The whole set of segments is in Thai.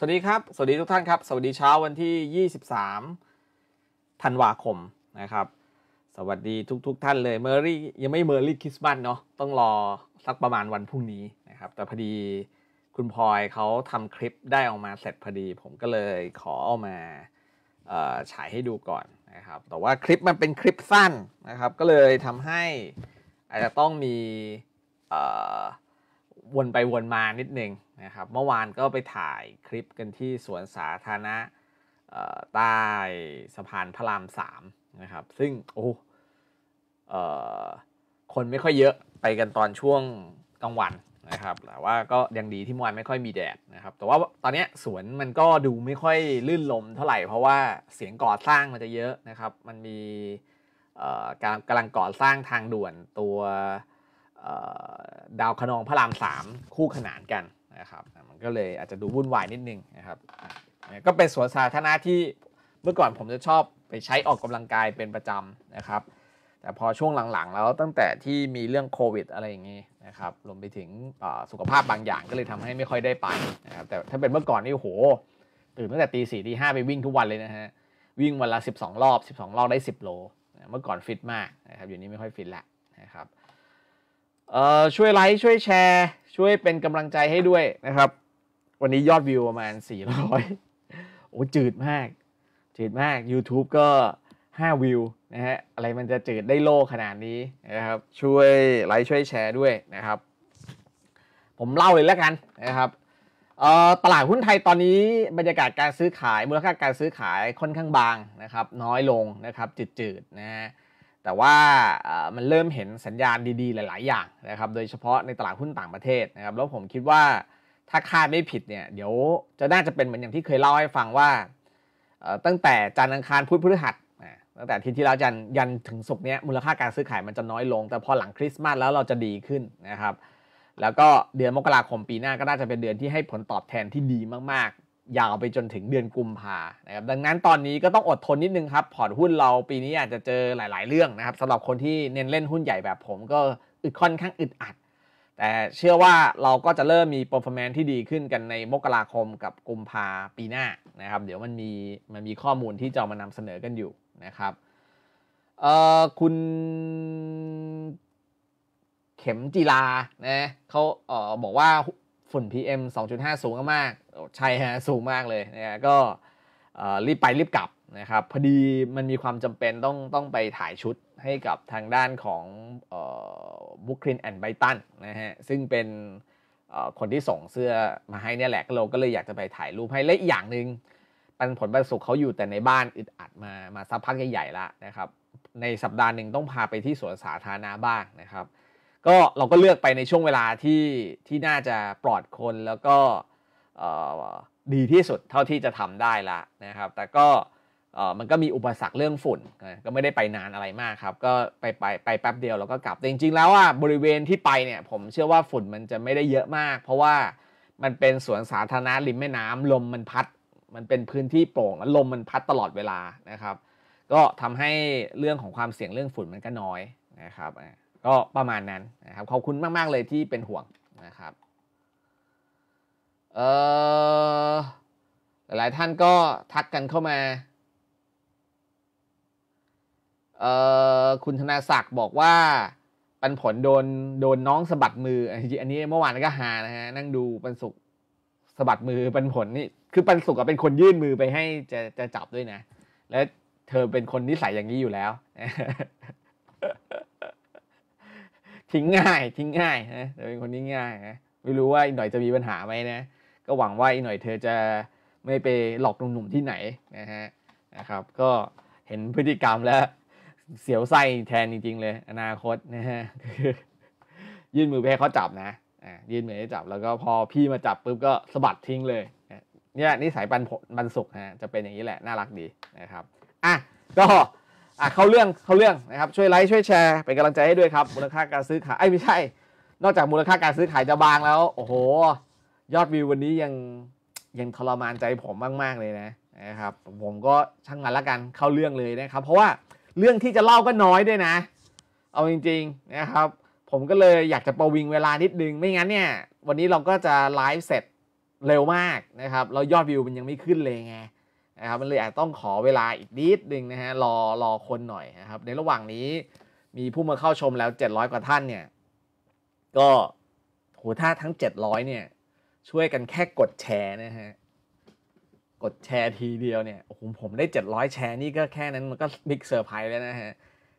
สวัสดีครับ สวัสดีทุกท่านครับ สวัสดีเช้าวันที่ 23ธันวาคมนะครับ สวัสดีทุกทท่านเลย เมอรี่ยังไม่เมอรี่คริสต์มาสเนาะ ต้องรอสักประมาณวันพรุ่งนี้นะครับ แต่พอดีคุณพลอยเขาทำคลิปได้ออกมาเสร็จพอดี ผมก็เลยขอเอามาฉายให้ดูก่อนนะครับ แต่ว่าคลิปมันเป็นคลิปสั้นนะครับ ก็เลยทำให้อาจจะต้องมีวนไป วนมานิด นึง นะครับ เมื่อวานก็ไปถ่ายคลิปกันที่สวนสาธารณะใต้สะพานพระรามสามนะครับซึ่ง โอ้คนไม่ค่อยเยอะไปกันตอนช่วงกลางวันนะครับแต่ว่าก็ยังดีที่เมื่อวานไม่ค่อยมีแดดนะครับแต่ว่าตอนนี้สวนมันก็ดูไม่ค่อยลื่นลมเท่าไหร่ เพราะว่าเสียงก่อสร้างมันจะเยอะนะครับมันมีการกำลังก่อสร้างทางด่วนตัวดาวขนองพระรามสามคู่ขนานกันนะครับ มันก็เลยอาจจะดูวุ่นวายนิดนึงนะครับ ก็เป็นสวนสาธารณะที่เมื่อก่อนผมจะชอบไปใช้ออกกำลังกายเป็นประจำนะครับ แต่พอช่วงหลังๆ แล้วตั้งแต่ที่มีเรื่องโควิดอะไรอย่างนี้นะครับรวมไปถึงสุขภาพบางอย่างก็เลยทำให้ไม่ค่อยได้ไปนะครับแต่ถ้าเป็นเมื่อก่อนนี่โหตื่นตั้งแต่ตีสี่ตีห้าไปวิ่งทุกวันเลยนะฮะวิ่งวันละ12 รอบ 12 รอบได้ 10 โลเมื่อก่อนฟิตมากนะครับอยู่นี้ไม่ค่อยฟิตละนะครับเอ่อช่วยไลค์ช่วยแชร์ช่วยเป็นกำลังใจให้ด้วยนะครับ วันนี้ยอดวิวประมาณ 400โอ้จืดมาก จืดมาก YouTube ก็ 5 วิวนะฮะอะไรมันจะจืดได้โลขนาดนี้นะครับ ช่วยไลค์ช่วยแชร์ด้วยนะครับ ผมเล่าเลยแล้วกันนะครับตลาดหุ้นไทยตอนนี้บรรยากาศการซื้อขายมูลค่าการซื้อขายค่อนข้างบางนะครับ น้อยลงนะครับจืดๆนะฮะแต่ว่ามันเริ่มเห็นสัญญาณดีๆหลาย ๆอย่างนะครับ โดยเฉพาะในตลาดหุ้นต่างประเทศนะครับ แล้วผมคิดว่าถ้าคาดไม่ผิดเนี่ยเดี๋ยวจะน่าจะเป็นเหมือนอย่างที่เคยเล่าให้ฟังว่า ตั้งแต่จันทร์อังคารพุธพฤหัสตั้งแต่ที่ที่แล้วจันยันถึงศุกร์เนี้ยมูลค่าการซื้อขายมันจะน้อยลง แต่พอหลังคริสต์มาสแล้วเราจะดีขึ้นนะครับ แล้วก็เดือนมกราคมปีหน้าก็น่าจะเป็นเดือนที่ให้ผลตอบแทนที่ดีมากๆยาวไปจนถึงเดือนกุมภานะครับดังนั้นตอนนี้ก็ต้องอดทนนิดนึงครับพอร์ตหุ้นเราปีนี้อาจจะเจอหลายๆเรื่องนะครับ สำหรับคนที่เน้นเล่นหุ้นใหญ่แบบผมก็อึดค่อนข้างอึดอัด แต่เชื่อว่าเราก็จะเริ่มมีเปอร์ฟอร์แมนซ์ที่ดีขึ้นกันในมกราคมกับกุมภาปีหน้านะครับ เดี๋ยวมันมีมันมีข้อมูลที่จะมานำเสนอกันอยู่นะครับเอ่อคุณเข็มจีลานะเขาเอ่อบอกว่าฝุ่น PM 2.5สูงมากใช่ฮะสูงมากเลยนะฮะก็รีบไป รีบกลับนะครับ พอดีมันมีความจำเป็นต้องต้องไปถ่ายชุดให้กับทางด้านของบุคลินแอนด์ไบตันนะฮะซึ่งเป็นคนที่ส่งเสื้อมาให้เนี่ยแหละ ก็เราก็เลยอยากจะไปถ่ายรูปให้และอีกอย่างหนึง่งปันผลปันสุขเขาอยู่ แต่ในบ้านอึดอัดมามาสักพักใหญ่ๆละนะครับในสัปดาห์หนึ่งต้องพาไปที่สวนสาธารณะบ้างนะครับก็เราก็เลือกไปในช่วงเวลาที่ที่น่าจะปลอดคนแล้วก็ดีที่สุดเท่าที่จะทำได้ละนะครับ แต่ก็มันก็มีอุปสรรคเรื่องฝุ่นก็ไม่ได้ไปนานอะไรมากครับ ก็ไปไปไปแป๊บเดียวแล้วก็กลับจริงๆ แล้วอ่ะบริเวณที่ไปเนี่ย ผมเชื่อว่าฝุ่นมันจะไม่ได้เยอะมาก เพราะว่ามันเป็นสวนสาธารณะริมแม่น้ำลมมันพัดมันเป็นพื้นที่โปร่ง ลมมันพัดตลอดเวลานะครับ ก็ทำให้เรื่องของความเสี่ยงเรื่องฝุ่นมันก็น้อยนะครับ ก็ประมาณนั้นนะครับขอบคุณมากๆเลยที่เป็นห่วงนะครับเออหลายท่านก็ทักกันเข้ามา เออคุณธนาศักดิ์บอกว่าปันผลโดนโดนน้องสะบัดมืออันนี้เมื่อวานก็หา นะฮะนั่งดูปันสุกสะบัดมือปันผลนี่คือปันสุกเป็นคนยื่นมือไปให้จะจะจับด้วยนะและเธอเป็นคนนิสัยอย่างนี้อยู่แล้วทิ้งง่ายทิ้งง่ายนะเธอเป็นคนที้ง่ายนะไม่รู้ว่าอีกหน่อยจะมีปัญหาไหมนะก็หวังว่าอีกหน่อยเธอจะไม่ไปหลอกหนุ่มๆที่ไหนนะฮะนะครับก็เห็นพฤติกรรมแล้วเสียวไส้แทนจริงๆเลย อนาคตนะฮะยื่นมือไปให้เขาจับนะยื่นมือให้จับแล้วก็พอพี่มาจับปุ๊บก็สะบัดทิ้งเลย เนี่ยนิสัยปันผลปันสุกฮะจะเป็นอย่างนี้แหละ น่ารักดีนะครับอ่ะก็อ่ะเข้าเรื่องเข้าเรื่องนะครับช่วยไลค์ ช่วยแชร์ เป็นกำลังใจให้ด้วยครับมูลค่าการซื้อขายไม่ใช่นอกจากมูลค่าการซื้อขายจะบางแล้ว โอ้โหยอดวิววันนี้ยังยังทรมานใจผมมากๆเลยนะนะครับ ผมก็ช่างมันละกันเข้าเรื่องเลยนะครับ เพราะว่าเรื่องที่จะเล่าก็น้อยด้วยนะ เอาจริงๆ นะครับ ผมก็เลยอยากจะประวิงเวลานิดนึงไม่งั้นเนี่ย วันนี้เราก็จะไลฟ์เสร็จเร็วมากนะครับ แล้วยอดวิวมันยังไม่ขึ้นเลยไงนะครับมันเลยอาจต้องขอเวลาอีกนิดนึงนะฮะรอรอคนหน่อยนะครับในระหว่างนี้มีผู้มาเข้าชมแล้ว700กว่าท่านเนี่ยก็โหถ้าทั้ง700เนี่ยช่วยกันแค่กดแชร์นะฮะ กดแชร์ทีเดียวเนี่ยโอ้โหผมได้ 700 แชร์นี่ก็แค่นั้นมันก็บิ๊กเซอร์ไพรส์แล้วนะฮะ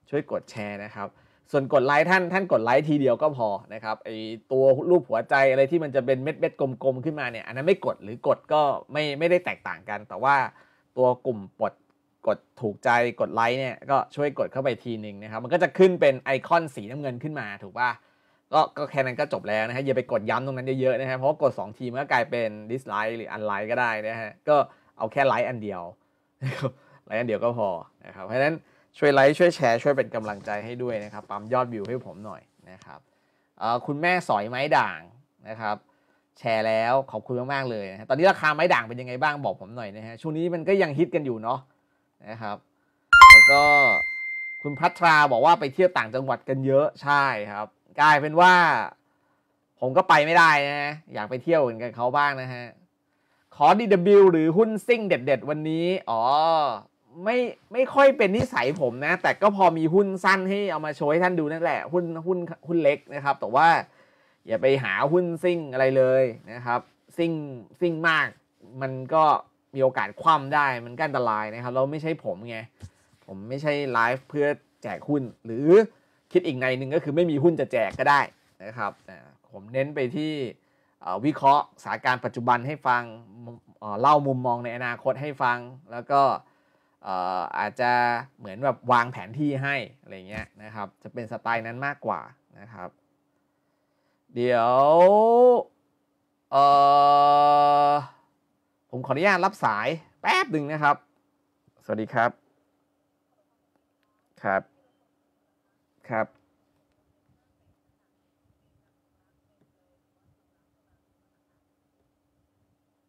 ช่วยกดแชร์นะครับส่วนกดไลค์ท่านท่านกดไลค์ทีเดียวก็พอนะครับไอตัวรูปหัวใจอะไรที่มันจะเป็นเม็ดเม็ดกลมๆขึ้นมาเนี่ยอันนั้นไม่กดหรือกดก็ไม่ไม่ได้แตกต่างกัน แต่ว่าตัวกลุ่มปดกดถูกใจกดไลค์เนี่ยก็ช่วยกดเข้าไปทีหนึ่งนะครับมันก็จะขึ้นเป็นไอคอนสีน้ำเงินขึ้นมาถูกป่ะก็ก็แค่นั้นก็จบแล้วนะฮะอย่าไปกดย้ำตรงนั้นเยอะๆนะฮะเพราะกด 2 ทีมันก็กลายเป็นดิสไลค์หรืออันไลค์ก็ได้นะฮะก็เอาแค่ไลค์อันเดียวไลค์อันเดียวก็พอนะครับเพราะฉะนั้นช่วยไลค์ช่วยแชร์ช่วยเป็นกำลังใจให้ด้วยนะครับปั๊มยอดวิวให้ผมหน่อยนะครับคุณแม่สอยไม้ด่างนะครับ แชร์แล้วขอบคุณมากๆเลย ตอนนี้ราคาไม้ด่างเป็นยังไงบ้างบอกผมหน่อยนะฮะช่วงนี้มันก็ยังฮิตกันอยู่เนาะนะครับแล้วก็คุณพัทราบอกว่าไปเที่ยวต่างจังหวัดกันเยอะใช่ครับกลายเป็นว่า ผมก็ไปไม่ได้นะ อยากไปเที่ยวเหมือนกันเขาบ้างนะฮะขอ DW หรือหุ้นซิ่ง เด็ดๆ วันนี้ อ๋อไม่ไม่ค่อยเป็นนิสัยผมนะ แต่ก็พอมีหุ้นสั้นให้เอามาโชว์ให้ท่านดูนั่นแหละหุ้นหุ้นหุ้นเล็กนะครับ แต่ว่า อย่าไปหาหุ้นซิ่งอะไรเลยนะครับ ซิ่งซิ่งมาก มันก็มีโอกาสคว่ำได้มันก็อันตรายนะครับ เราไม่ใช่ผมไงผมไม่ใช่ไลฟ์เพื่อแจกหุ้นหรือคิดอีกในหนึ่งก็คือไม่มีหุ้นจะแจกก็ได้นะครับผมเน้นไปที่วิเคราะห์สถานการณ์ปัจจุบันให้ฟังเล่ามุมมองในอนาคตให้ฟัง แล้วก็อาจจะเหมือนแบบวางแผนที่ให้ อะไรเงี้ยนะครับ จะเป็นสไตล์นั้นมากกว่านะครับ เดี๋ยวผมขออนุญาตรับสายแป๊บหนึ่งนะครับ สวัสดีครับครับครับ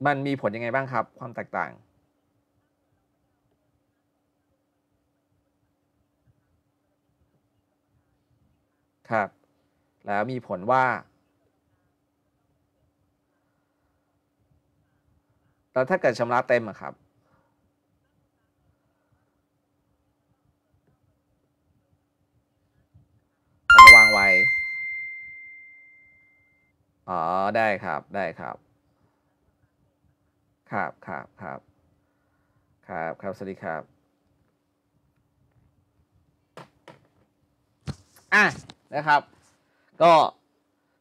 มันมีผล ยัง ไงบ้างครับ ความแตกต่างครับ แล้วมีผลว่า แล้วถ้าเกิดชำระเต็มอะครับวางไว้อ๋อ ได้ครับ ได้ครับ ครับครับ ครับครับ ครับ สวัสดีครับ อ่ะ นะครับ ก็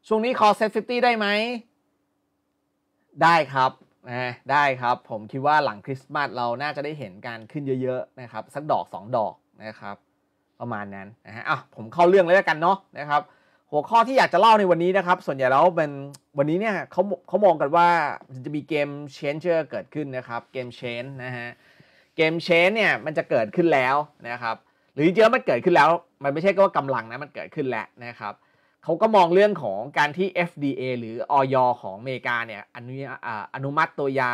ช่วงนี้คอเซ็ตฟิได้ไหม ได้ครับ นะ ได้ครับ ผมคิดว่าหลังคริสต์มาสเรา น่าจะได้เห็นการขึ้นเยอะๆ นะครับ สักดอก 2 ดอกนะครับประมาณนั้นนะฮะอ่ะผมเข้าเรื่องเลยแล้วกันเนาะนะครับหัวข้อที่อยากจะเล่าในวันนี้นะครับส่วนใหญ่แล้วเป็นวันนี้เนี่ยเขาเขามองกันว่าจะมีเกมเชนเจอร์เกิดขึ้นนะครับเกมเชนนะฮะเกมเชนเนี่ยมันจะเกิดขึ้นแล้วนะครับหรือจริงๆมันเกิดขึ้นแล้วมันไม่ใช่ก็ว่ากำลังนะมันเกิดขึ้นแล้วนะครับเขาก็มองเรื่องของการที่ FDA หรือออยของอเมริกาเนี่ยอนุอนุมัติตัวยา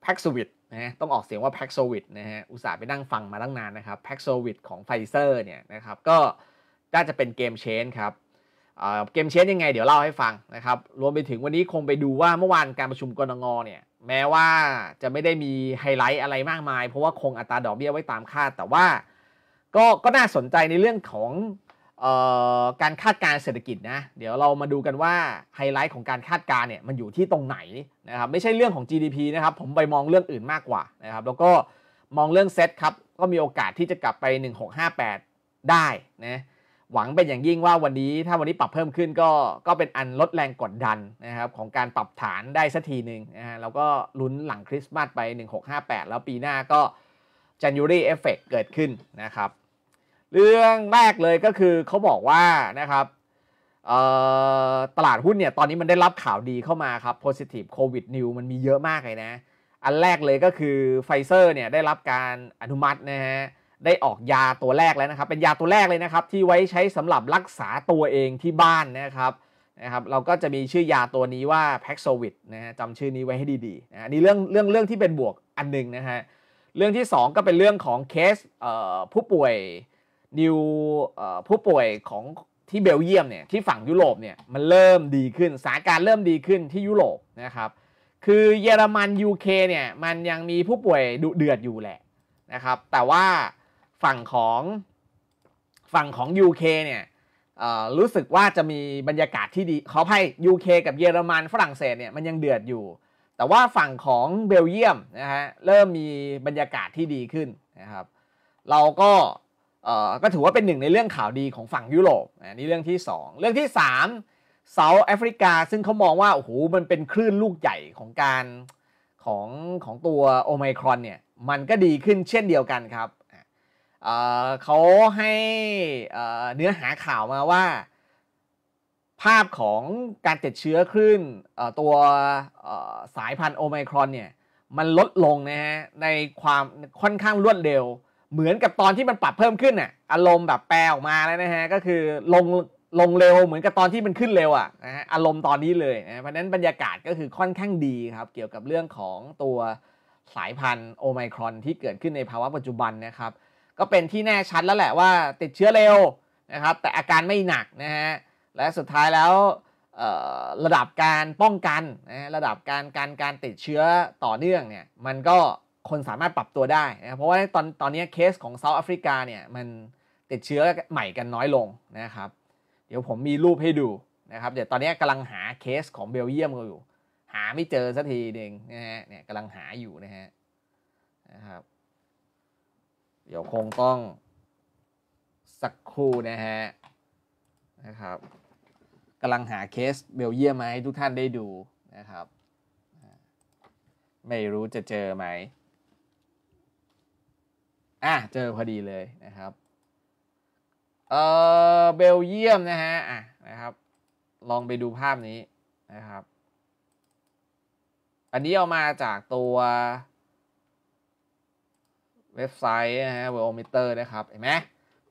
แพ็กูวิตนะต้องออกเสียงว่า p a x โ o v i d นะฮะ อุตส่าห์ไปนั่งฟังมาตั้งนานนะครับ p a x โ o v i d ของไฟเซอร์เนี่ยนะครับ ก็น่าจะเป็นเกมเชนครับ เกมเชนยังไงเดี๋ยวเล่าให้ฟังนะครับ รวมไปถึงวันนี้คงไปดูว่าเมื่อวานการประชุมกรงเนี่ย แม้ว่าจะไม่ได้มีไฮไลท์อะไรมากมายเพราะว่าคงอัตราดอกเบี้ยไว้ตามคาดแต่ว่าก็ก็น่าสนใจในเรื่องของการคาดการเศรษฐกิจนะ เดี๋ยวเรามาดูกันว่า ไฮไลท์ของการคาดการเนี่ย มันอยู่ที่ตรงไหนนะครับไม่ใช่เรื่องของ GDP นะครับ ผมไปมองเรื่องอื่นมากกว่านะครับแล้วก็มองเรื่องเซตครับก็มีโอกาสที่จะกลับไป 1658 ได้นะหวังเป็นอย่างยิ่งว่าวันนี้ ถ้าวันนี้ปรับเพิ่มขึ้นก็ก็เป็นอันลดแรงกดดันนะครับของการปรับฐานได้สักทีหนึ่งนะฮะแล้วก็ลุ้นหลังคริสต์มาสไป 1658 แล้วปีหน้าก็ January Effect เกิดขึ้นนะครับเรื่องแรกเลยก็คือเขาบอกว่านะครับตลาดหุ้นเนี่ยตอนนี้มันได้รับข่าวดีเข้ามาครับ positive covid new มันมีเยอะมากเลยนะ อันแรกเลยก็คือไฟเซอร์เนี่ยได้รับการอนุมัตินะฮะได้ออกยาตัวแรกแล้วนะครับเป็นยาตัวแรกเลยนะครับ ที่ไว้ใช้สำหรับรักษาตัวเองที่บ้านนะครับนะครับเราก็จะมีชื่อยาตัวนี้ว่าพ็กโซวิดนะฮะจำชื่อนี้ไว้ให้ดีๆนะนี่เรื่องเรื่องเรื่องที่เป็นบวกอันนึงนะฮะเรื่องที่2ก็เป็นเรื่องของเคสผู้ป่วยดิวผู้ป่วยของที่เบลเยียมเนี่ยที่ฝั่งยุโรปเนี่ยมันเริ่มดีขึ้นสถานการณ์เริ่มดีขึ้นที่ยุโรปนะครับคือเยอรมัน UK เนี่ยมันยังมีผู้ป่วยดุเดือดอยู่แหละนะครับแต่ว่าฝั่งของฝั่งของ UK เนี่ยรู้สึกว่าจะมีบรรยากาศที่ดีเขาให้ UK กับเยอรมันฝรั่งเศสเนี่ยมันยังเดือดอยู่ แต่ว่าฝั่งของเบลเยียมนะฮะเริ่มมีบรรยากาศที่ดีขึ้นนะครับ เราก็ก็ถือว่าเป็นหนึ่งในเรื่องข่าวดีของฝั่งยุโรปนี่เรื่องที่ 2 เรื่องที่3เซาท์แอฟริกาซึ่งเขามองว่าโอ้โหมันเป็นคลื่นลูกใหญ่ของการ ของของตัวโอไมครอนเนี่ยมันก็ดีขึ้นเช่นเดียวกันครับ เขาให้เนื้อหาข่าวมาว่า ภาพของการติดเชื้อคลื่นตัวสายพันธุ์โอไมครอนเนี่ยมันลดลงนะฮะในความค่อนข้างรวดเร็วเหมือนกับตอนที่มันปรับเพิ่มขึ้นน่ะอารมณ์แบบแปลออกมาแล้วนะฮะก็คือลงลงเร็วเหมือนกับตอนที่มันขึ้นเร็วอ่ะนะฮะอารมณ์ตอนนี้เลยนะเพราะนั้นบรรยากาศก็คือค่อนข้างดีครับ เกี่ยวกับเรื่องของตัวสายพันธุ์โอไมครอนที่เกิดขึ้นในภาวะปัจจุบันนะครับก็เป็นที่แน่ชัดแล้วแหละว่าติดเชื้อเร็วนะครับแต่อาการไม่หนักนะฮะและสุดท้ายแล้วระดับการป้องกันนะระดับการการการติดเชื้อต่อเนื่องเนี่ยมันก็คนสามารถปรับตัวได้นะเพราะว่าตอนตอนนี้เคสของเซาท์แอฟริกาเนี่ยมันติดเชื้อใหม่กันน้อยลงนะครับเดี๋ยวผมมีรูปให้ดูนะครับเดี๋ยวตอนนี้กำลังหาเคสของเบลเยียมกันอยู่หาไม่เจอสักทีเดงนะฮะเนี่ยกำลังหาอยู่นะฮะนะครับเดี๋ยวคงต้องสักครู่นะฮะนะครับกำลังหาเคสเบลเยียมมาให้ทุกท่านได้ดูนะครับ ไม่รู้จะเจอไหมอ่ะ เจอพอดีเลยนะครับ เออเบลเยียมนะฮะอ่ะนะครับ ลองไปดูภาพนี้นะครับ อันนี้เอามาจากตัวเว็บไซต์นะฮะเวลมิเตอร์นะครับเห็นไหม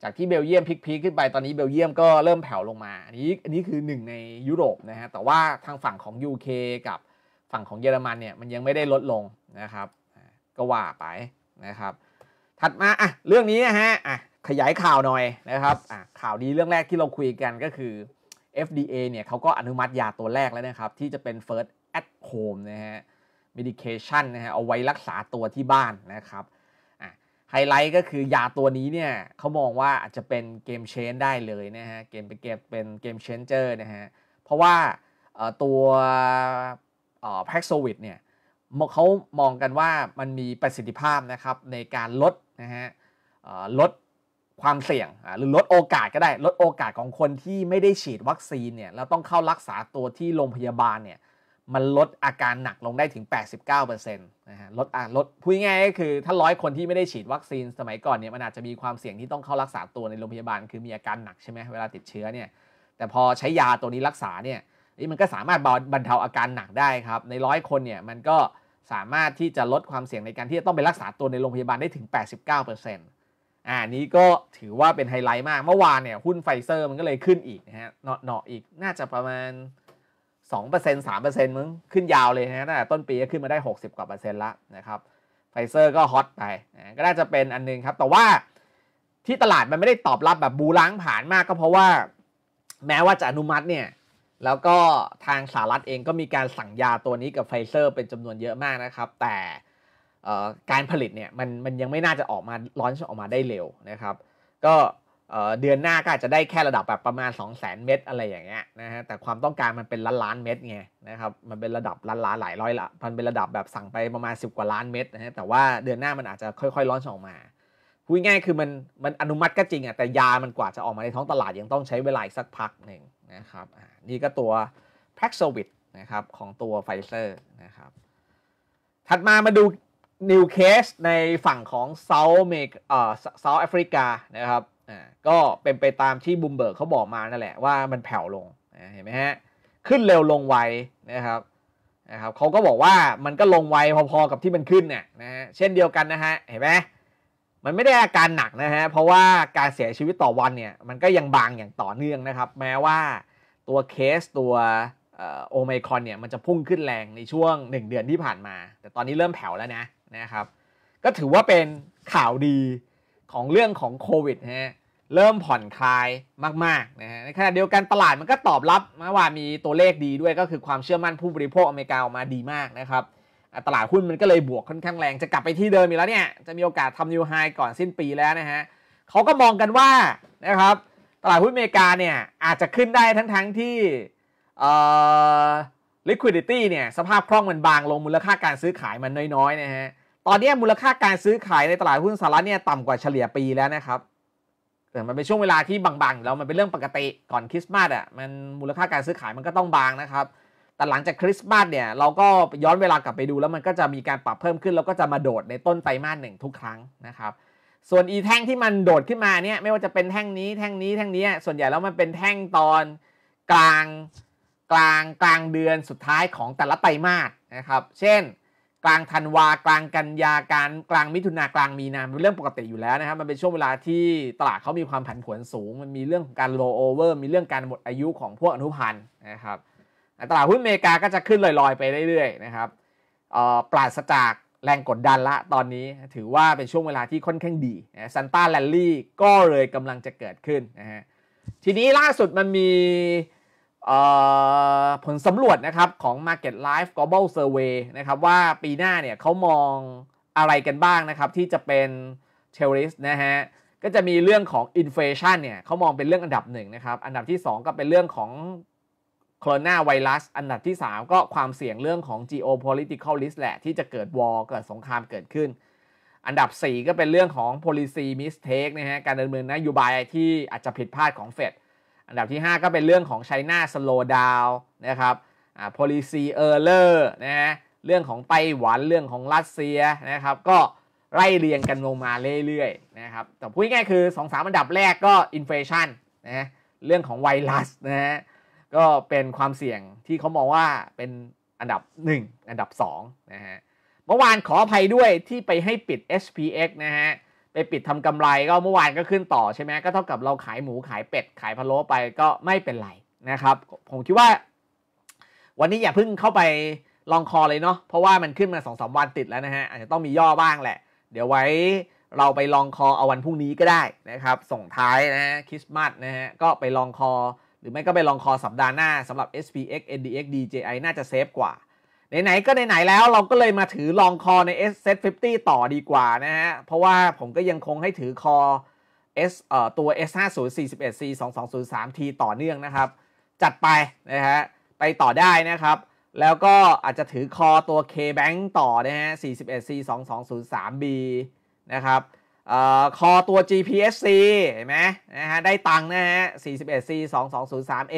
จากที่เบลเยียมพิกพขึ้นไปตอนนี้เบลเยียมก็เริ่มแผ่วลงมาอันนี้อันนี้คือหนึ่งในยุโรปนะฮะแต่ว่าทางฝั่งของ UK กับฝั่งของเยอรมันเนี่ยมันยังไม่ได้ลดลงนะครับ ก็ว่าไปนะครับถัดมาอ่ะเรื่องนี้นะฮะอ่ะขยายข่าวหน่อยนะครับอ่ะข่าวดีเรื่องแรกที่เราคุยกันก็คือ FDA เนี่ยเขาก็อนุมัติยาตัวแรกแล้วนะครับ ที่จะเป็น first at home นะฮะ medication นะฮะเอาไว้รักษาตัวที่บ้านนะครับอะไฮไลท์ก็คือ ยาตัวนี้เนี่ยเขามองว่าอาจจะเป็นเกมเชนได้เลยนะฮะ เกมเป็นเกมเป็นเกมเชนเจอร์นะฮะ เพราะว่าตัวแพ็กโซวิดเนี่ยเขามองกันว่ามันมีประสิทธิภาพนะครับในการลดนะฮะลดความเสี่ยงหรือลดโอกาสก็ได้ ลดโอกาสของคนที่ไม่ได้ฉีดวัคซีนเนี่ยแล้วต้องเข้ารักษาตัวที่โรงพยาบาลเนี่ยมันลดอาการหนักลงได้ถึง 89%นะฮะลดลดพูดง่ายก็คือถ้าร้อยคนที่ไม่ได้ฉีดวัคซีนสมัยก่อนเนี่ยมันอาจจะมีความเสี่ยงที่ต้องเข้ารักษาตัวในโรงพยาบาลคือมีอาการหนักใช่ไหมเวลาติดเชื้อเนี่ยแต่พอใช้ยาตัวนี้รักษาเนี่ยนี่มันก็สามารถบรรเทาอาการหนักได้ครับในร้อยคนเนี่ยมันก็สามารถที่จะลดความเสี่ยงในการที่จะต้องไปรักษาตัวในโรงพยาบาลได้ถึง 89%อ่า นี้ก็ถือว่าเป็นไฮไลท์มาก เมื่อวานเนี่ย หุ้นไฟเซอร์มันก็เลยขึ้นอีกนะฮะเนาะเนาะอีกน่าจะประมาณ 2% 3%มึงขึ้นยาวเลยนะตั้งแต่ต้นปีก็ขึ้นมาได้ 60 กว่าเปอร์เซ็นต์ละนะครับ ไฟเซอร์ก็ฮอตไปนะก็น่าจะเป็นอันนึงครับ แต่ว่าที่ตลาดมันไม่ได้ตอบรับแบบบูรังผ่านมาก ก็เพราะว่า แม้ว่าจะอนุมัติเนี่ยแล้วก็ทางสหรัฐเองก็มีการสั่งยาตัวนี้กับไฟเซอร์ เป็นจำนวนเยอะมากนะครับ แต่การผลิตเนี่ยมันมันยังไม่น่าจะออกมาร้อนออกมาได้เร็วนะครับก็เดือนหน้าก็อาจจะได้แค่ระดับแบบประมาณ2 0 0 0 0 0เม็ดอะไรอย่างเงี้ยนะฮะแต่ความต้องการมันเป็นล้านล้านเม็ดไงนะครับมันเป็นระดับล้านล้านหลายร้อยละมันเป็นระดับแบบสั่งไปประมาณ 10 กว่าล้านเม็ดนะฮะแต่ว่าเดือนหน้ามันอาจจะค่อยๆร้อนออกมาพูดง่ายคือมันมันอนุมัติก็จริงอ่ะแต่ยามันกว่าจะออกมาในท้องตลาดยังต้องใช้เวลาสักพักหนึ่งนะครับนี่ ก็ตัว p a x o v i t นะครับของตัวไฟเซอร์นะครับ ถัดมามาดูนิวเคสในฝั่งของเซาท์เอ่อเซาท์แอฟริกานะครับอ่าก็เป็นไปตามที่บูมเบิร์กเขาบอกมานั่นแหละ ว่ามันแผ่วลงเห็นไหมฮะ ขึ้นเร็วลงไวนะครับ นะครับ เขาก็บอกว่ามันก็ลงไว พอ ๆ กับที่ มัน ขึ้นเนี่ยนะฮะ เช่นเดียวกัน นะฮะ เห็นไหมมันไม่ได้อาการหนักนะฮะ เพราะว่าการเสียชีวิตต่อวันเนี่ยมันก็ยังบางอย่างต่อเนื่องนะครับ แม้ว่าตัวเคสตัวโอไมคอนเนี่ยมันจะพุ่งขึ้นแรงในช่วง 1 เดือนที่ผ่านมา แต่ตอนนี้เริ่มแผ่วแล้วนะนะครับ ก็ถือว่าเป็นข่าวดีของเรื่องของโควิดฮะ เริ่มผ่อนคลายมากๆนะฮะ ในขณะเดียวกันตลาดมันก็ตอบรับเมื่อวานมีตัวเลขดีด้วยก็คือความเชื่อมั่นผู้บริโภคอเมริกาออกมาดีมากนะครับตลาดหุ้นมันก็เลยบวกค่อนข้างแรงจะกลับไปที่เดิมอีกแล้วเนี่ย จะมีโอกาสทำนิวไฮก่อนสิ้นปีแล้วนะฮะเขาก็มองกันว่านะครับตลาดหุ้นอเมริกาเนี่ย อาจจะขึ้นได้ทั้งทั้งที่ liquidity เนี่ย สภาพคล่องมันบางลงมูลค่าการซื้อขายมันน้อยๆนะฮะตอนนี้มูลค่าการซื้อขายในตลาดหุ้นสหรัฐเนี่ย ต่ำกว่าเฉลี่ยปีแล้วนะครับแต่มันเป็นช่วงเวลาที่บางๆแล้วมันเป็นเรื่องปกติก่อนคริสต์มาสอ่ะมันมูลค่าการซื้อขายมันก็ต้องบางนะครับแต่หลังจากคริสต์มาสเนี่ยเราก็ย้อนเวลากลับไปดูแล้วมันก็จะมีการปรับเพิ่มขึ้นแล้วก็จะมาโดดในต้นไตรมาสหนึ่งทุกครั้งนะครับ ส่วนอีแท่งที่มันโดดขึ้นมาเนี่ยไม่ว่าจะเป็นแท่งนี้แท่งนี้แท่งนี้ส่วนใหญ่แล้วมันเป็นแท่งตอนกลางกลางกลางเดือนสุดท้ายของแต่ละไตรมาสนะครับ เช่น กลางธันวากลางกันยาการ กลางมิถุนากลางมีนาเป็นเรื่องปกติอยู่แล้วนะครับมันเป็นช่วงเวลาที่ตลาดเขามีความผันผวนสูงมันมีเรื่องการโลโอเวอร์มีเรื่องการหมดอายุของพวกอนุพันธ์นะครับตลาดหุ้นอเมริกาก็จะขึ้นลอยๆไปเรื่อยๆนะครับปราศจากแรงกดดันละตอนนี้ถือว่าเป็นช่วงเวลาที่ค่อนข้างดีซันต้าแลนลี่ก็เลยกำลังจะเกิดขึ้นนะฮะ ทีนี้ล่าสุดมันมีผลสำรวจนะครับของ Market Life Global Survey นะครับว่าปีหน้าเนี่ยเขามองอะไรกันบ้างนะครับที่จะเป็นอร์ริสนะฮะ ก็จะมีเรื่องของอินเฟชันเนี่ยเขามองเป็นเรื่องอันดับหนึ่งนะครับ อันดับที่ 2 ก็เป็นเรื่องของโคโรนาไวรัส อันดับที่ 3 ก็ความเสี่ยงเรื่องของ geopolitical risk แหละ ที่จะเกิดวอร์เกิดสงครามเกิดขึ้น อันดับ 4 ก็เป็นเรื่องของ policy mistake นะฮะ การดำเนินนโยบายที่อาจจะผิดพลาดของเฟดอันดับที่ 5 ก็เป็นเรื่องของ China slow down นะครับ policy error นะฮะเรื่องของไต้หวัน เรื่องของรัสเซียนะครับ ก็ไล่เรียงกันลงมาเรื่อยๆนะครับแต่พูดง่ายคือ2-3อันดับแรกก็อินฟลชันนะเรื่องของไวรัสนะฮะก็เป็นความเสี่ยงที่เขามองว่าเป็นอันดับ 1 อันดับ2นะฮะเมื่อวานขออภัยด้วยที่ไปให้ปิด SPX นะฮะ ไปปิดทำกำไรก็เมื่อวานก็ขึ้นต่อใช่ไหมก็เท่ากับเราขายหมูขายเป็ด ขายพะโล้ไปก็ไม่เป็นไรนะครับผมคิดว่าวันนี้อย่าเพิ่งเข้าไปลองคอเลยเนาะเพราะว่ามันขึ้นมา2อสวันติดแล้วนะฮะอาจจะต้องมีย่อบ้างแหละ เดี๋ยวไว้เราไปลองคอเอาวันพรุ่งนี้ก็ได้นะครับส่งท้ายนะฮะคริสต์มาสนะฮะก็ไปลองคอรือไม่ก็ไปลองคอสัปดาห์หน้าสำหรับ SPX NDX DJI น่าจะเซฟกว่าไหนๆก็ไหนๆแล้วเราก็เลยมาถือลองคอใน S Set 50ต่อดีกว่านะฮะเพราะว่าผมก็ยังคงให้ถือคอ S เอ่อตัว S 5 0 4 1 C 2 2 0 3 T ต่อเนื่องนะครับ จัดไปนะฮะไปต่อได้นะครับ แล้วก็อาจจะถือคอตัว K Bank ต่อนะฮะ41 C 2 2 0 3 B นะครับคอตัว GPSC เห็นไหมนะฮะได้ตังค์นะฮะ 41C 2203A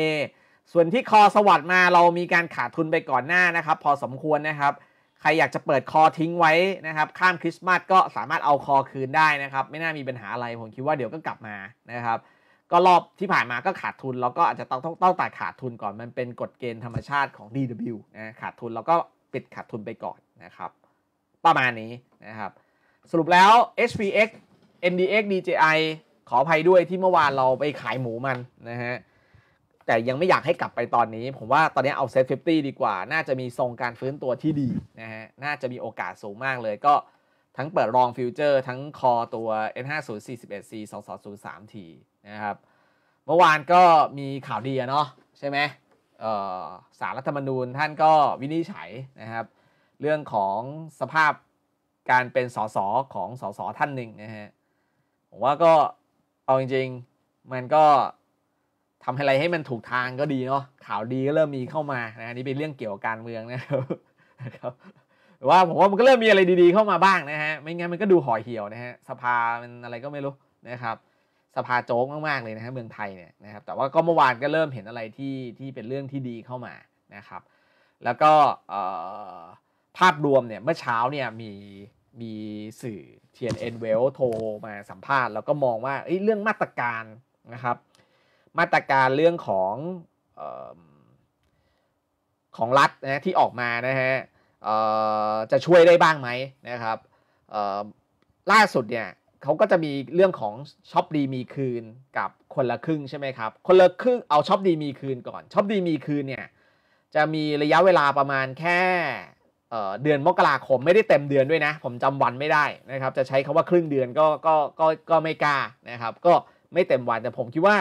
ส่วนที่คอสวัสด์มาเรามีการขาดทุนไปก่อนหน้านะครับ พอสมควรนะครับ ใครอยากจะเปิดคอทิ้งไว้นะครับข้ามคริสต์มาสก็สามารถเอาคอคืนได้นะครับไม่น่ามีปัญหาอะไร ผมคิดว่าเดี๋ยวก็กลับมานะครับก็รอบที่ผ่านมาก็ขาดทุนเราก็อาจจะต้องต้องตัดขาดทุนก่อนมันเป็นกฎเกณฑ์ธรรมชาติของ DW นะขาดทุนเราก็ปิดขาดทุนไปก่อนนะครับ ประมาณนี้นะครับสรุปแล้ว HPX NDX DJI ขออภัยด้วยที่เมื่อวานเราไปขายหมูมันนะฮะ แต่ยังไม่อยากให้กลับไปตอนนี้ ผมว่าตอนนี้เอาเซตี้ดีกว่า น่าจะมีทรงการฟื้นตัวที่ดีนะฮะ น่าจะมีโอกาสสูงมากเลย ก็ทั้งเปิดรองฟิวเจอร์ ทั้งคอตัว N5041C 2203T นะครับ เมื่อวานก็มีข่าวดีเนาะใช่ไหมสารรัฐธรรมนูญท่านก็วินิจฉัยนะครับ เรื่องของสภาพการเป็นสสของสสท่านหนึ่งนะฮะผมว่าก็เอาจริงๆ มันก็ทำอะไรให้มันถูกทางก็ดีเนาะข่าวดีก็เริ่มมีเข้ามานะนี่เป็นเรื่องเกี่ยวกับการเมืองนะครับว่าผมว่ามันก็เริ่มมีอะไรดี ๆเข้ามาบ้างนะฮะไม่งั้นมันก็ดูห่อเหี่ยวนะฮะสภามันอะไรก็ไม่รู้นะครับ สภาโจ๊กมากๆเลยนะฮะเมืองไทยเนี่ยนะครับ แต่ว่าก็เมื่อวานก็เริ่มเห็นอะไรที่ที่เป็นเรื่องที่ดีเข้ามานะครับ แล้วก็ภาพรวมเนี่ยเมื่อเช้าเนี่ยมีมีสื่อ TNN w e l l โทรมาสัมภาษณ์ แล้วก็มองว่าเเรื่องมาตรการนะครับมาตรการเรื่องของออของรัฐนะที่ออกมานะฮะจะช่วยได้บ้างไหมนะครับล่าสุดเนี่ยเขาก็จะมีเรื่องของช็อปดีมีคืนกับคนละครึ่งใช่ไหมครับคนละครึ่งเอาช็อปดีมีคืนก่อนช็อปดีมีคืนเนี่ยจะมีระยะเวลาประมาณแค่เดือนมกราคม ไม่ได้เต็มเดือนด้วยนะ ผมจำวันไม่ได้นะครับ จะใช้คำว่าครึ่งเดือนก็ก็ก็ก็ไม่กล้านะครับ ก็ไม่เต็มวันแต่ผมคิดว่า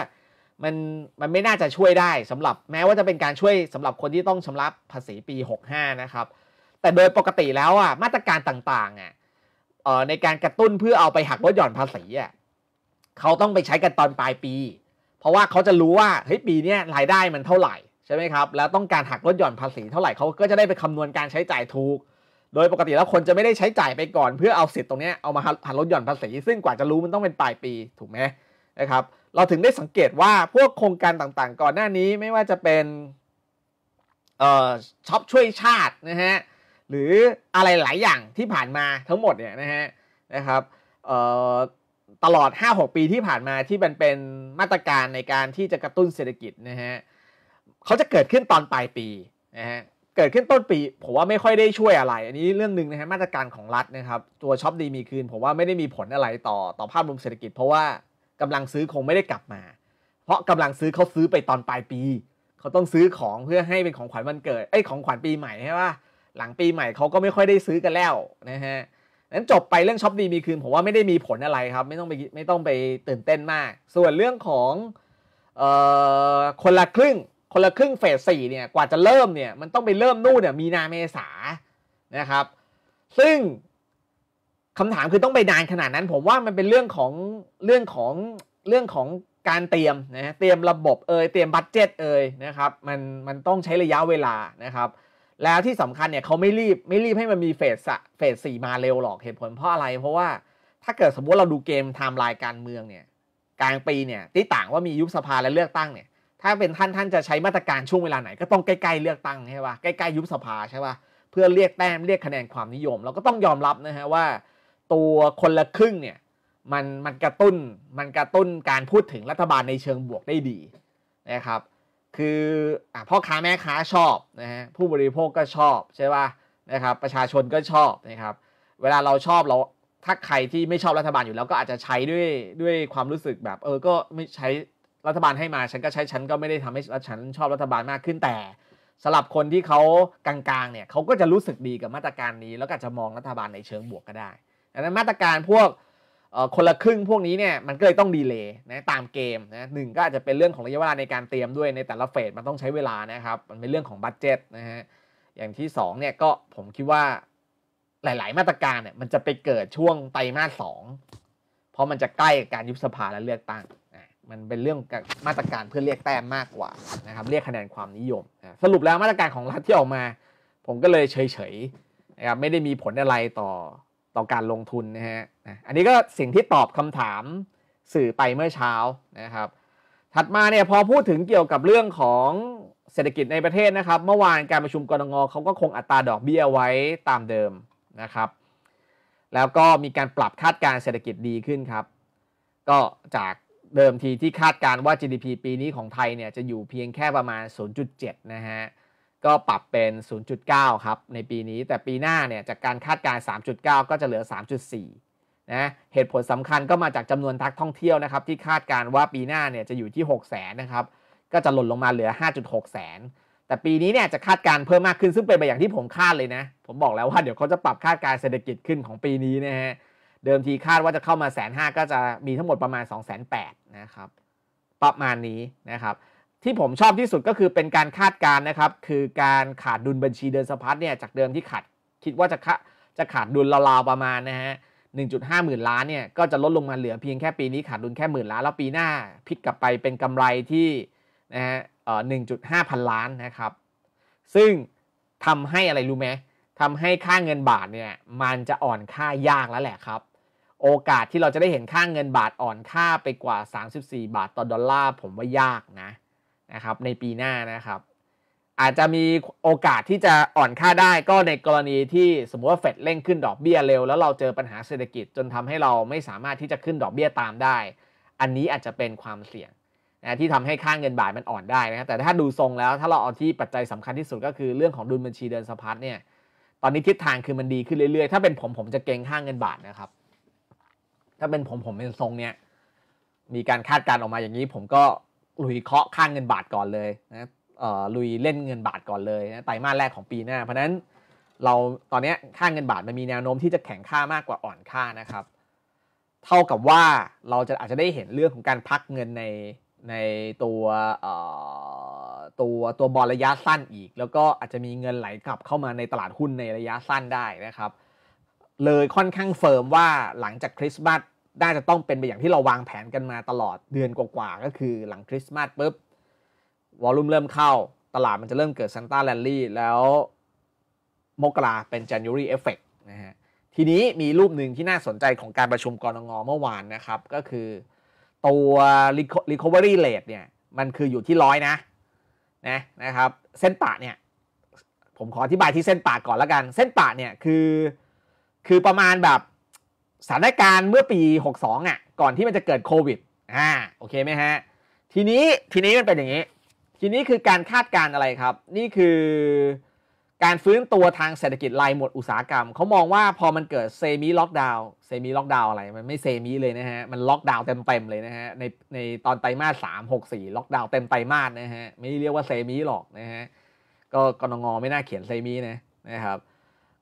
มันมันไม่น่าจะช่วยได้ สำหรับแม้ว่าจะเป็นการช่วยสำหรับคนที่ต้องชำระภาษีปี 65 นะครับ แต่โดยปกติแล้วอ่ะมาตรการต่าง ๆ อ่ะในการกระตุ้นเพื่อเอาไปหักลดหย่อนภาษีอ่ะเขาต้องไปใช้กันตอนปลายปี เพราะว่าเขาจะรู้ว่าเฮ้ยปีนี้รายได้มันเท่าไหร่ใช่ไหมครับแล้วต้องการหักลดหย่อนภาษีเท่าไหร่เขาก็จะได้ไปคำนวณการใช้จ่ายถูกโดยปกติแล้วคนจะไม่ได้ใช้จ่ายไปก่อนเพื่อเอาสิทธิ์ตรงนี้เอามาหักลดหย่อนภาษี ซึ่งกว่าจะรู้มันต้องเป็นปลายปีถูกไหมนะครับเราถึงได้สังเกตว่าพวกโครงการต่างๆก่อนหน้านี้ไม่ว่าจะเป็นเอ่อช็อปช่วยชาตินะฮะหรืออะไรหลายอย่างที่ผ่านมาทั้งหมดเนี่ยนะฮะนะครับเอ่อตลอด 5-6 ปีที่ผ่านมาที่มันเป็นมาตรการในการที่จะกระตุ้นเศรษฐกิจนะฮะเขาจะเกิดขึ้นตอนปลายปีนะฮะ เกิดขึ้นต้นปีผมว่าไม่ค่อยได้ช่วยอะไร อันนี้เรื่องหนึ่งนะฮะมาตรการของรัฐนะครับ ตัวช็อปดีมีคืนผมว่าไม่ได้มีผลอะไรต่อต่อภาพรวมเศรษฐกิจ เพราะว่ากำลังซื้อคงไม่ได้กลับมา เพราะกำลังซื้อเขาซื้อไปตอนปลายปี เขาต้องซื้อของเพื่อให้เป็นของขวัญวันเกิดไอ้ของขวัญปีใหม่ใช่ป่ะหลังปีใหม่เขาก็ไม่ค่อยได้ซื้อกันแล้วนะฮะนั้นจบไปเรื่องช็อปดีมีคืนผมว่าไม่ได้มีผลอะไรครับไม่ต้องไปไม่ต้องไปตื่นเต้นมาก ส่วนเรื่องของคนละครึ่งคนละครึ่งเฟสสี่เนี่ยกว่าจะเริ่มเนี่ยมันต้องไปเริ่มนู่นเนี่ยมีนาเมษานะครับซึ่งคำถามคือต้องไปนานขนาดนั้น ผมว่ามันเป็นเรื่องของเรื่องของเรื่องของการเตรียมนะเตรียมระบบเอยเตรียมบัตเจตเอยนะครับมันมันต้องใช้ระยะเวลานะครับแล้วที่สำคัญเนี่ยเขาไม่รีบไม่รีบให้มันมีเฟสเฟสสี่มาเร็วหรอกเหตุผลเพราะอะไร เพราะว่าถ้าเกิดสมมติเราดูเกมไทม์ไลน์การเมืองเนี่ยกลางปีเนี่ยที่ต่างว่ามียุบสภาและเลือกตั้งเนี่ยถ้าเป็นท่านท่านจะใช้มาตรการช่วงเวลาไหนก็ต้องใกล้ ๆ เลือกตั้งใช่ป่ะใกล้ ๆ ยุบสภาใช่ป่ะเพื่อเรียกแต้มเรียกคะแนนความนิยม เราก็ต้องยอมรับนะฮะว่า ตัวคนละครึ่งเนี่ย มันมันกระตุ้นมันกระตุ้นการพูดถึงรัฐบาลในเชิงบวกได้ดีนะครับ คืออพ่อค้าแม่ค้าชอบนะฮะผู้บริโภคก็ชอบ ใช่ป่ะนะครับประชาชนก็ชอบนะครับ เวลาเราชอบเราถ้าใครที่ไม่ชอบรัฐบาลอยู่แล้วก็อาจจะใช้ด้วยด้วยความรู้สึกแบบเออก็ไม่ใช้รัฐบาลให้มาฉันก็ใช้ฉันก็ไม่ได้ทำให้ฉันชอบรัฐบาลมากขึ้นแต่สำหรับคนที่เขากลางๆเนี่ยเขาก็จะรู้สึกดีกับมาตรการนี้ แล้วก็จะมองรัฐบาลในเชิงบวกก็ได้ดังนั้นมาตรการพวกคนละครึ่งพวกนี้เนี่ยมันก็เลยต้องดีเลย์นะตามเกมนะหนึ่งก็อาจจะเป็นเรื่องของระยะเวลาในการเตรียมด้วยในแต่ละเฟสมันต้องใช้เวลานะครับ มันเป็นเรื่องของบัตเจตนะฮะอย่างที่2เนี่ยก็ผมคิดว่าหลาย ๆมาตรการเนี่ยมันจะไปเกิดช่วงไตรมาสสองเพราะมันจะใกล้กับการยุบสภาและเลือกตั้งมันเป็นเรื่องมาตรการเพื่อเรียกแต้มมากกว่านะครับเรียกคะแนนความนิยม สรุปแล้วมาตรการของรัฐที่ออกมา ผมก็เลยเฉยๆนะครับไม่ได้มีผลอะไรต่อต่อการลงทุนนะฮะอันนี้ก็สิ่งที่ตอบคำถามสื่อไปเมื่อเช้านะครับ ถัดมาเนี่ยพอพูดถึงเกี่ยวกับเรื่องของเศรษฐกิจในประเทศนะครับ เมื่อวานการประชุมกรงงเขาก็คงอัตราดอกเบี้ยไว้ตามเดิมนะครับแล้วก็มีการปรับคาดการเศรษฐกิจดีขึ้นครับ ก็จากเดิมทีที่คาดการว่า GDP ปีนี้ของไทยเนี่ยจะอยู่เพียงแค่ประมาณ 0.7 นะฮะ ก็ปรับเป็น 0.9 ครับในปีนี้ แต่ปีหน้าเนี่ยจากการคาดการ 3.9 ก็จะเหลือ 3.4 นะ เหตุผลสำคัญก็มาจากจำนวนนักท่องเที่ยวนะครับที่คาดการว่าปีหน้าเนี่ยจะอยู่ที่ 6 0แสนนะครับ ก็จะหล่นลงมาเหลือ 5.6แสนแต่ปีนี้เนี่ยจะคาดการเพิ่มมากขึ้นซึ่งเป็นไปอย่างที่ผมคาดเลยนะ ผมบอกแล้วว่าเดี๋ยวเขาจะปรับคาดการเศรษฐกิจขึ้นของปีนี้นะฮะเดิมทีคาดว่าจะเข้ามาแสนห้าก็จะมีทั้งหมดประมาณ2องแสนแนะครับประมาณนี้นะครับที่ผมชอบที่สุดก็คือเป็นการคาดการณ์นะครับคือการขาดดุลบัญชีเดินสะพัดเนี่ยจากเดิมที่ขาดคิดว่าจะขาจะขาดดุลราวๆประมาณนะฮะหนึุ่ดหมื่นล้านเนี่ยก็จะลดลงมาเหลือเพียงแค่ปีนี้ขาดดุลแค่หมื่นล้านแล้วปีหน้าพลิกกลับไปเป็นกำไรที่นะฮะเอ่อ้าพันล้านนะครับซึ่งทำให้อะไรรู้ไหมทำให้ค่าเงินบาทเนี่ยมันจะอ่อนค่ายากแล้วแหละครับโอกาสที่เราจะได้เห็นค่างเงินบาทอ่อนค่าไปกว่า 34 บาทต่อดอลลาร์ผมว่ายากนะนะครับในปีหน้านะครับอาจจะมีโอกาสที่จะอ่อนค่าได้ก็ในกรณีที่สมมติว่าเฟดเร่งขึ้นดอกเบี้ยเร็วแล้วเราเจอปัญหาเศรษฐกิจจนทำให้เราไม่สามารถที่จะขึ้นดอกเบี้ยตามได้ อันนี้อาจจะเป็นความเสี่ยงนะที่ทำให้ค่างเงินบาทมันอ่อนได้นะแต่ถ้าดูทรงแล้วถ้าเราเอาที่ปัจจัยสำคัญที่สุดก็คือเรื่องของดุลบัญชีเดินสะพัดเนี่ยตอนนี้ทิศทางคือมันดีขึ้นเรื่อยๆ ถ้าเป็นผมผมจะเก่งค่างเงินบาทนะครับถ้าเป็นผมผมเป็นทรงเนี้ยมีการคาดการณ์ออกมาอย่างนี้ ผมก็ลุยเคาะข้างเงินบาทก่อนเลยนะเออลุยเล่นเงินบาทก่อนเลยนะไตรมาสแรกของปีหน้า เพราะนั้นเราตอนนี้ค่างเงินบาทมันมีแนวโน้มที่จะแข็งค่ามากกว่าอ่อนค่านะครับ เท่ากับว่าเราจะอาจจะได้เห็นเรื่องของการพักเงินในในตัวตัวตัวบอลระยะสั้นอีก แล้วก็อาจจะมีเงินไหลกลับเข้ามาในตลาดหุ้นในระยะสั้นได้นะครับเลยค่อนข้างเฟิร์มว่าหลังจากคริสต์มาสน่าจะต้องเป็นไปอย่างที่เราวางแผนกันมาตลอดเดือนกว่าๆก็คือหลังคริสต์มาสปุ๊บ วอลลุ่มเริ่มเข้า ตลาดมันจะเริ่มเกิดซันต้าแลนดี้แล้ว มกราเป็น January Effect นะฮะ ทีนี้มีรูปหนึ่งที่น่าสนใจของการประชุมกรงงเมื่อวานนะครับ ก็คือตัว recovery rate เนี่ยมันคืออยู่ที่ร้อยนะนะนะครับ เส้นปะเนี่ย ผมขออธิบายที่เส้นปะก่อนละกัน เส้นปะเนี่ยคือคือประมาณแบบสถานการณ์เมื่อปี 62 อ่ะ ก่อนที่มันจะเกิดโควิดอ่าโอเคไหมฮะทีนี้ทีนี้มันเป็นอย่างนี้ ทีนี้คือการคาดการอะไรครับ นี่คือ การฟื้นตัวทางเศรษฐกิจรายหมดอุตสาหกรรม เขามองว่าพอมันเกิดเซมิล็อกดาวน์เซมิล็อกดาวน์อะไร มันไม่เซมิเลยนะฮะมันล็อกดาวน์เต็มๆ เลยนะฮะในในตอนไตรมาสสามหกสี่ล็อกดาวน์เต็มไตรมาสนะฮะไม่เรียกว่าเซมิหรอกนะฮะก็กรงงไม่น่าเขียนเซมินะนะครับ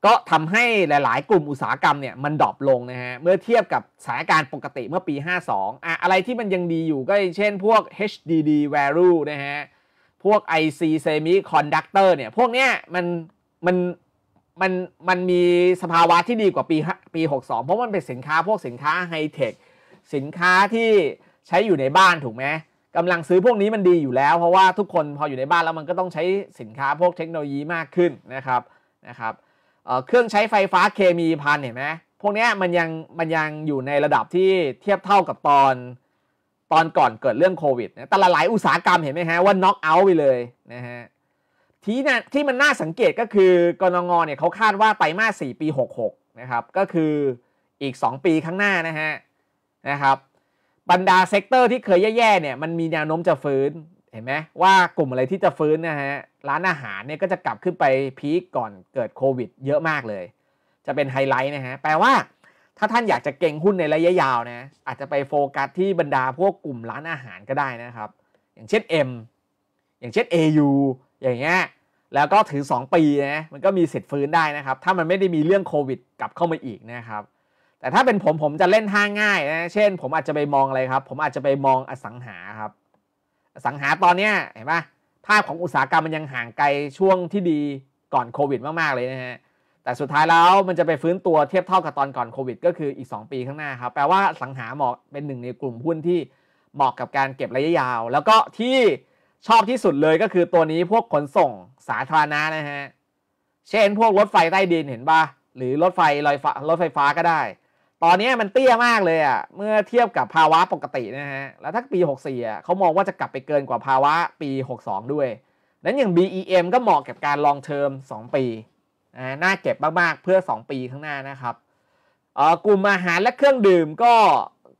ก็ทำให้หลาย ๆ กลุ่มอุตสาหกรรมเนี่ย มันดรอปลงนะฮะ เมื่อเทียบกับสถานการณ์ปกติเมื่อปี 52อะอะไรที่มันยังดีอยู่ก็เช่นพวก HDD value นะฮะ พวก IC semiconductor เนี่ย พวกเนี้ยมันมันมันมันมีสภาวะที่ดีกว่าปีปี 62 เพราะมันเป็นสินค้าพวกสินค้าไฮเทคสินค้าที่ใช้อยู่ในบ้านถูกไหมกำลังซื้อพวกนี้มันดีอยู่แล้ว เพราะว่าทุกคนพออยู่ในบ้านแล้วมันก็ต้องใช้สินค้าพวกเทคโนโลยีมากขึ้นนะครับนะครับเครื่องใช้ไฟฟ้าเคมีพันเห็นไหมพวกนี้มันยังมันยังอยู่ในระดับที่เทียบเท่ากับตอนตอนก่อนเกิดเรื่องโควิด แต่ละหลายอุตสาหกรรมเห็นไหมฮะว่าน็อกเอาท์ไปเลยนะฮะที่นะที่มันน่าสังเกตก็คือกรงงเนี่ยเขาคาดว่าไตรมาส4ปี 66นะครับก็คืออีก 2 ปีข้างหน้านะฮะนะครับบรรดาเซกเตอร์ที่เคยแย่ๆเนี่ยมันมีแนวโน้มจะฟื้นเห็นไหมว่ากลุ่มอะไรที่จะฟื้นนะฮะร้านอาหารเนี่ยก็จะกลับขึ้นไปพีคก่อนเกิดโควิดเยอะมากเลย จะเป็นไฮไลท์นะฮะแปลว่าถ้าท่านอยากจะเก่งหุ้นในระยะยาวนะอาจจะไปโฟกัสที่บรรดาพวกกลุ่มร้านอาหารก็ได้นะครับ อย่างเช่น M อย่างเช่น AU อย่างเงี้ยแล้วก็ถือ 2 ปีนะมันก็มีสิทธิ์ฟื้นได้นะครับ ถ้ามันไม่ได้มีเรื่องโควิดกลับเข้ามาอีกนะครับ แต่ถ้าเป็นผมผมจะเล่นท่างง่ายนะเช่น ผมอาจจะไปมองอะไรครับผมอาจจะไปมองอสังหาครับ อสังหาตอนเนี้ยเห็นปะภาพของอุตสาหกรรมมันยังห่างไกลช่วงที่ดีก่อนโควิดมากๆเลยนะฮะ แต่สุดท้ายแล้วมันจะไปฟื้นตัวเทียบเท่ากับตอนก่อนโควิดก็คืออีก 2 ปีข้างหน้าครับ แปลว่าสังหาเหมาะเป็นหนึ่งในกลุ่มหุ้นที่เหมาะกับการเก็บระยะยาว แล้วก็ที่ชอบที่สุดเลยก็คือตัวนี้พวกขนส่งสาธารณะนะฮะ เช่นพวกรถไฟใต้ดินเห็นปะหรือรถไฟลอยฟ้ารถไฟฟ้าก็ได้ตอนนี้มันเตี้ยมากเลยอ่ะ เมื่อเทียบกับภาวะปกตินะฮะ แล้วถ้าปี 64อ่ะเขามองว่าจะกลับไปเกินกว่าภาวะปี 62 ด้วยนั้นอย่าง BEM ก็เหมาะกับการลองเทอม2 ปีนาน่าเก็บมากๆ เพื่อ 2 ปีข้างหน้านะครับกลุ่มอาหารและเครื่องดื่มก็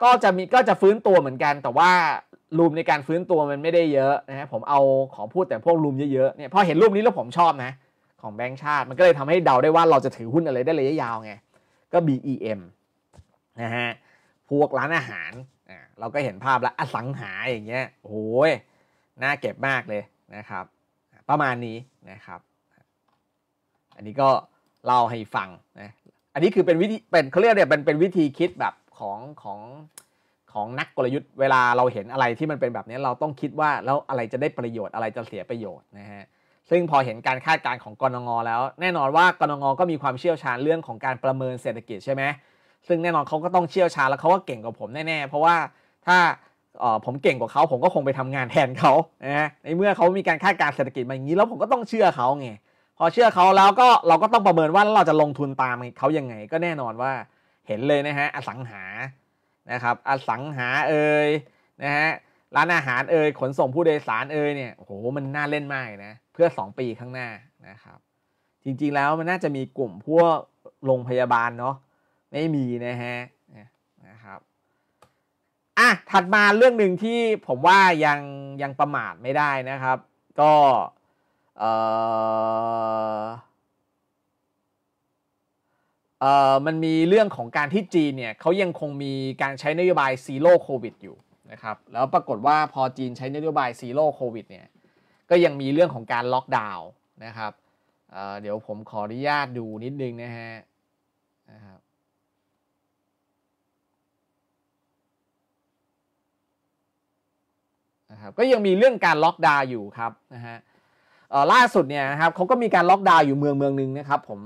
ก็จะมี ก็จะฟื้นตัวเหมือนกัน แต่ว่า รูมในการฟื้นตัวมันไม่ได้เยอะนะฮะ ผมเอาของพูดแต่พวกรูมเยอะๆเนี่ยพอเห็นรูปนี้แล้วผมชอบนะ ของแบงค์ชาติ มันก็เลยทำให้เดาได้ว่าเราจะถือหุ้นอะไรได้ระยะยาวไง ก็ BEM นะฮะ พวกร้านอาหาร เราก็เห็นภาพแล้วอสังหาอย่างเงี้ย โอ้ยน่าเก็บมากเลยนะครับ ประมาณนี้นะครับ อันนี้ก็เล่าให้ฟังนะ อันนี้คือเป็นวิธีเป็นเขาเรียกเนี่ยเป็นเป็นวิธีคิดแบบของของของนักกลยุทธ์ เวลาเราเห็นอะไรที่มันเป็นแบบนี้เราต้องคิดว่าแล้วอะไรจะได้ประโยชน์อะไรจะเสียประโยชน์นะฮะ ซึ่งพอเห็นการคาดการณ์ของกรงงแล้ว แน่นอนว่ากรงงก็มีความเชี่ยวชาญเรื่องของการประเมินเศรษฐกิจใช่ไหมซึ่งแน่นอนเขาก็ต้องเชี่ยวชาญแล้วเขาก็เก่งกว่าผมแน่ๆเพราะว่าถ้าผมเก่งกว่าเขาผมก็คงไปทำงานแทนเขา ในเมื่อเขามีการคาดการเศรษฐกิจมาอย่างนี้แล้วผมก็ต้องเชื่อเขาไง พอเชื่อเขาแล้วก็เราก็ต้องประเมินว่าเราจะลงทุนตามเขายังไง ก็แน่นอนว่าเห็นเลยนะฮะอสังหา นะครับ อสังหาเอ่ยนะฮะร้านอาหารเอ่ยขนส่งผู้โดยสารเอ่ยเนี่ยโอ้โหมันน่าเล่นมากนะเพื่อ 2 ปีข้างหน้านะครับ จริง ๆ แล้วมันน่าจะมีกลุ่มพวกโรงพยาบาลเนาะไม่มีนะฮะ นะครับ อ่ะ ถัดมา เรื่องหนึ่งที่ผมว่ายัง ยังประมาทไม่ได้นะครับ ก็เออเออมันมีเรื่องของการที่จีนเนี่ยเขายังคงมีการใช้นโยบายซีโร่โควิด อยู่นะครับ แล้วปรากฏว่าพอจีนใช้นโยบายซีโร่โควิดเนี่ย ก็ยังมีเรื่องของการล็อกดาวน์นะครับเเดี๋ยวผมขออนุญาตดูนิดนึงนะฮะ นะครับะครับก็ยังมีเรื่องการล็อกดาวอยู่ครับนะฮะล่าสุดเนี่ยนะครับเขาก็มีการล็อกดาวอยู่เมืองเมืองหนึ่งนะครับ ผม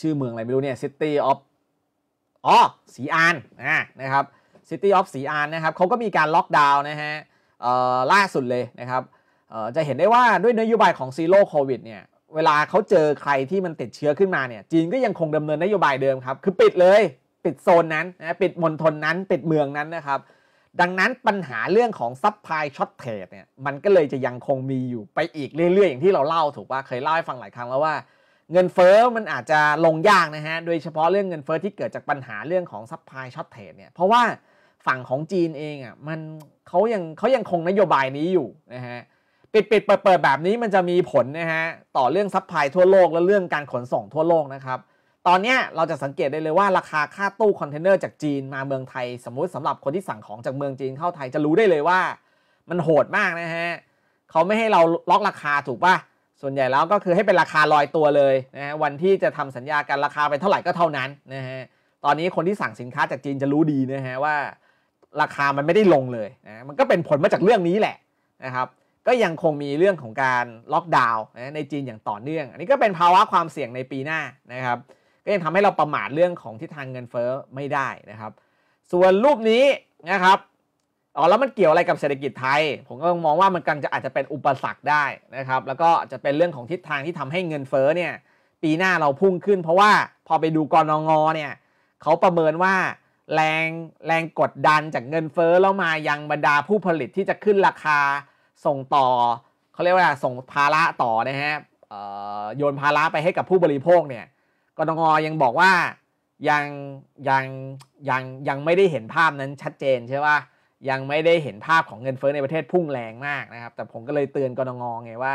ชื่อเมืองอะไรไม่รู้เนี่ยซิตี้ออฟอ๋อสีอานนะครับซิตี้ออฟสีอานนะครับเขาก็มีการล็อกดาวนนะฮะล่าสุดเลยนะครับจะเห็นได้ว่าด้วยนโยบายของซีโร่โควิดเนี่ยเวลาเขาเจอใครที่มันติดเชื้อขึ้นมาเนี่ยจีนก็ยังคงดำเนินนโยบายเดิมครับ คือปิดเลยปิดโซนนั้นนะปิดมณฑลนั้นปิดเมืองนั้นนะครับดังนั้นปัญหาเรื่องของซัพพลายช็อตเทรดเนี่ยมันก็เลยจะยังคงมีอยู่ไปอีกเรื่อยๆอย่างที่เราเล่าถูกว่าเคยเล่าให้ฟังหลายครั้งแล้วว่าเงินเฟอ้อมันอาจจะลงยากนะฮะโดยเฉพาะเรื่องเงินเฟอ้อที่เกิดจากปัญหาเรื่องของซัพพลายช็อตเทรดเนี่ยเพราะว่าฝั่งของจีนเองอ่ะมันเขายังเขายังคงนโยบายนี้อยู่นะฮะปิดปิดเปิดเปิดแบบนี้มันจะมีผลนะฮะต่อเรื่องซัพพลายทั่วโลกและเรื่องการขนส่งทั่วโลกนะครับตอนนี้เราจะสังเกตได้เลยว่า ราคาค่าตู้คอนเทนเนอร์จากจีนมาเมืองไทย สมมุติสำหรับคนที่สั่งของจากเมืองจีนเข้าไทยจะรู้ได้เลยว่า มันโหดมากนะฮะเขาไม่ให้เราล็อกราคาถูกปะส่วนใหญ่แล้วก็คือให้เป็นราคาลอยตัวเลยนะฮะวันที่จะทำสัญญากันราคาไปเท่าไหร่ก็เท่านั้นนะฮะตอนนี้คนที่สั่งสินค้าจากจีนจะรู้ดีนะฮะว่า ราคามันไม่ได้ลงเลยนะมันก็เป็นผลมาจากเรื่องนี้แหละนะครับ ก็ยังคงมีเรื่องของการล็อกดาวน์ในจีนอย่างต่อเนื่อง อันนี้ก็เป็นภาวะความเสี่ยงในปีหน้านะครับก็ยังทำให้เราประมาทเรื่องของทิศทางเงินเฟ้อไม่ได้นะครับ ส่วนรูปนี้นะครับ อ๋อ แล้วมันเกี่ยวอะไรกับเศรษฐกิจไทย ผมก็มองว่ามันกำลังจะอาจจะเป็นอุปสรรคได้นะครับ แล้วก็จะเป็นเรื่องของทิศทางที่ทำให้เงินเฟ้อเนี่ย ปีหน้าเราพุ่งขึ้น เพราะว่าพอไปดูกรนงเนี่ยเขาประเมินว่าแรงแรงกดดันจากเงินเฟ้อแล้วมายังบรรดาผู้ผลิตที่จะขึ้นราคาส่งต่อ เขาเรียกว่าส่งภาระต่อนะฮะโยนภาระไปให้กับผู้บริโภคเนี่ยกรงยังบอกว่ายังยังยังยังไม่ได้เห็นภาพนั้นชัดเจนใช่ป่ะยังไม่ได้เห็นภาพของเงินเฟ้อในประเทศพุ่งแรงมากนะครับ แต่ผมก็เลยเตือนกรงงไงว่า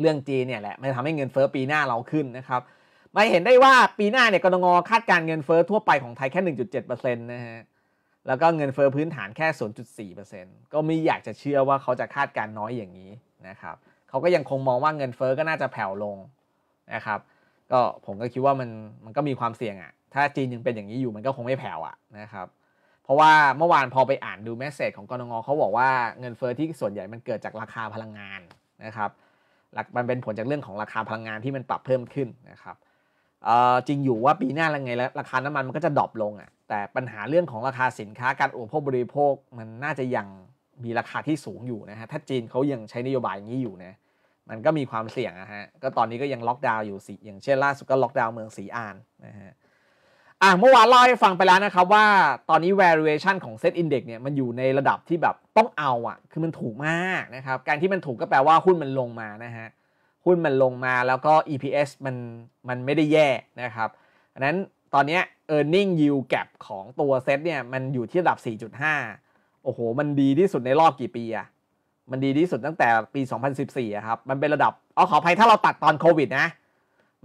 เรื่องจีนเนี่ยแหละมันทำให้เงินเฟ้อปีหน้าเราขึ้นนะครับมาเห็นได้ว่าปีหน้าเนี่ยกรงงคาดการเงินเฟ้อทั่วไปของไทยแค่ 1.7%นะฮะแล้วก็เงินเฟ้อพื้นฐานแค่0.4%ก็ไม่อยากจะเชื่อว่าเขาจะคาดการน้อยอย่างนี้นะครับ เขาก็ยังคงมองว่าเงินเฟ้อก็น่าจะแผ่วลงนะครับก็ผมก็คิดว่ามันมันก็มีความเสี่ยงอะ่ะ ถ้าจีนยังเป็นอย่างนี้อยู่มันก็คงไม่แผ่วอะ่ะนะครับ เพราะว่าเมื่อวานพอไปอ่านดูแมสเซจของกรงงเขาบอกว่าเงินเฟอ้อที่ส่วนใหญ่มันเกิดจากราคาพลังงานนะครับ หลักมันเป็นผลจากเรื่องของราคาพลังงานที่มันปรับเพิ่มขึ้นนะครับ จริงอยู่ว่าปีหน้าอะไรไงแล้วราคาน้ำมันมันก็จะดรอปลงอะ่ะ แต่ปัญหาเรื่องของราคาสินค้าการอุปโภคบริโภคมันน่าจะยังมีราคาที่สูงอยู่นะฮะ ถ้าจีนเขายังใช้นโยบายอย่างนี้อยู่นะมันก็มีความเสี่ยงนะฮะ ก็ตอนนี้ก็ยังล็อกดาวน์อยู่สิอย่างเช่น ล่าสุดก็ล็อกดาวน์เมืองสีอานนะฮะอ่ะเมื่อวานเล่าให้ฟังไปแล้วนะครับว่าตอนนี้ valuation ของ Set Index เนี่ย มันอยู่ในระดับที่แบบต้องเอาอะ่ะคือมันถูกมากนะครับ การที่มันถูกก็แปลว่าหุ้นมันลงมานะฮะหุ้นมันลงมาแล้วก็ EPS มันมันไม่ได้แย่นะครับดังนั้นตอนนี้ e a r n i n g yield gap ของตัวเซ็ตเนี่ยมันอยู่ที่ระดับ 4.5 โอ้โห มันดีที่สุดในรอบกี่ปีอะมันดีที่สุดตั้งแต่ปี 2014ครับ มันเป็นระดับ๋อขออภัยถ้าเราตัดตอนโควิดนะ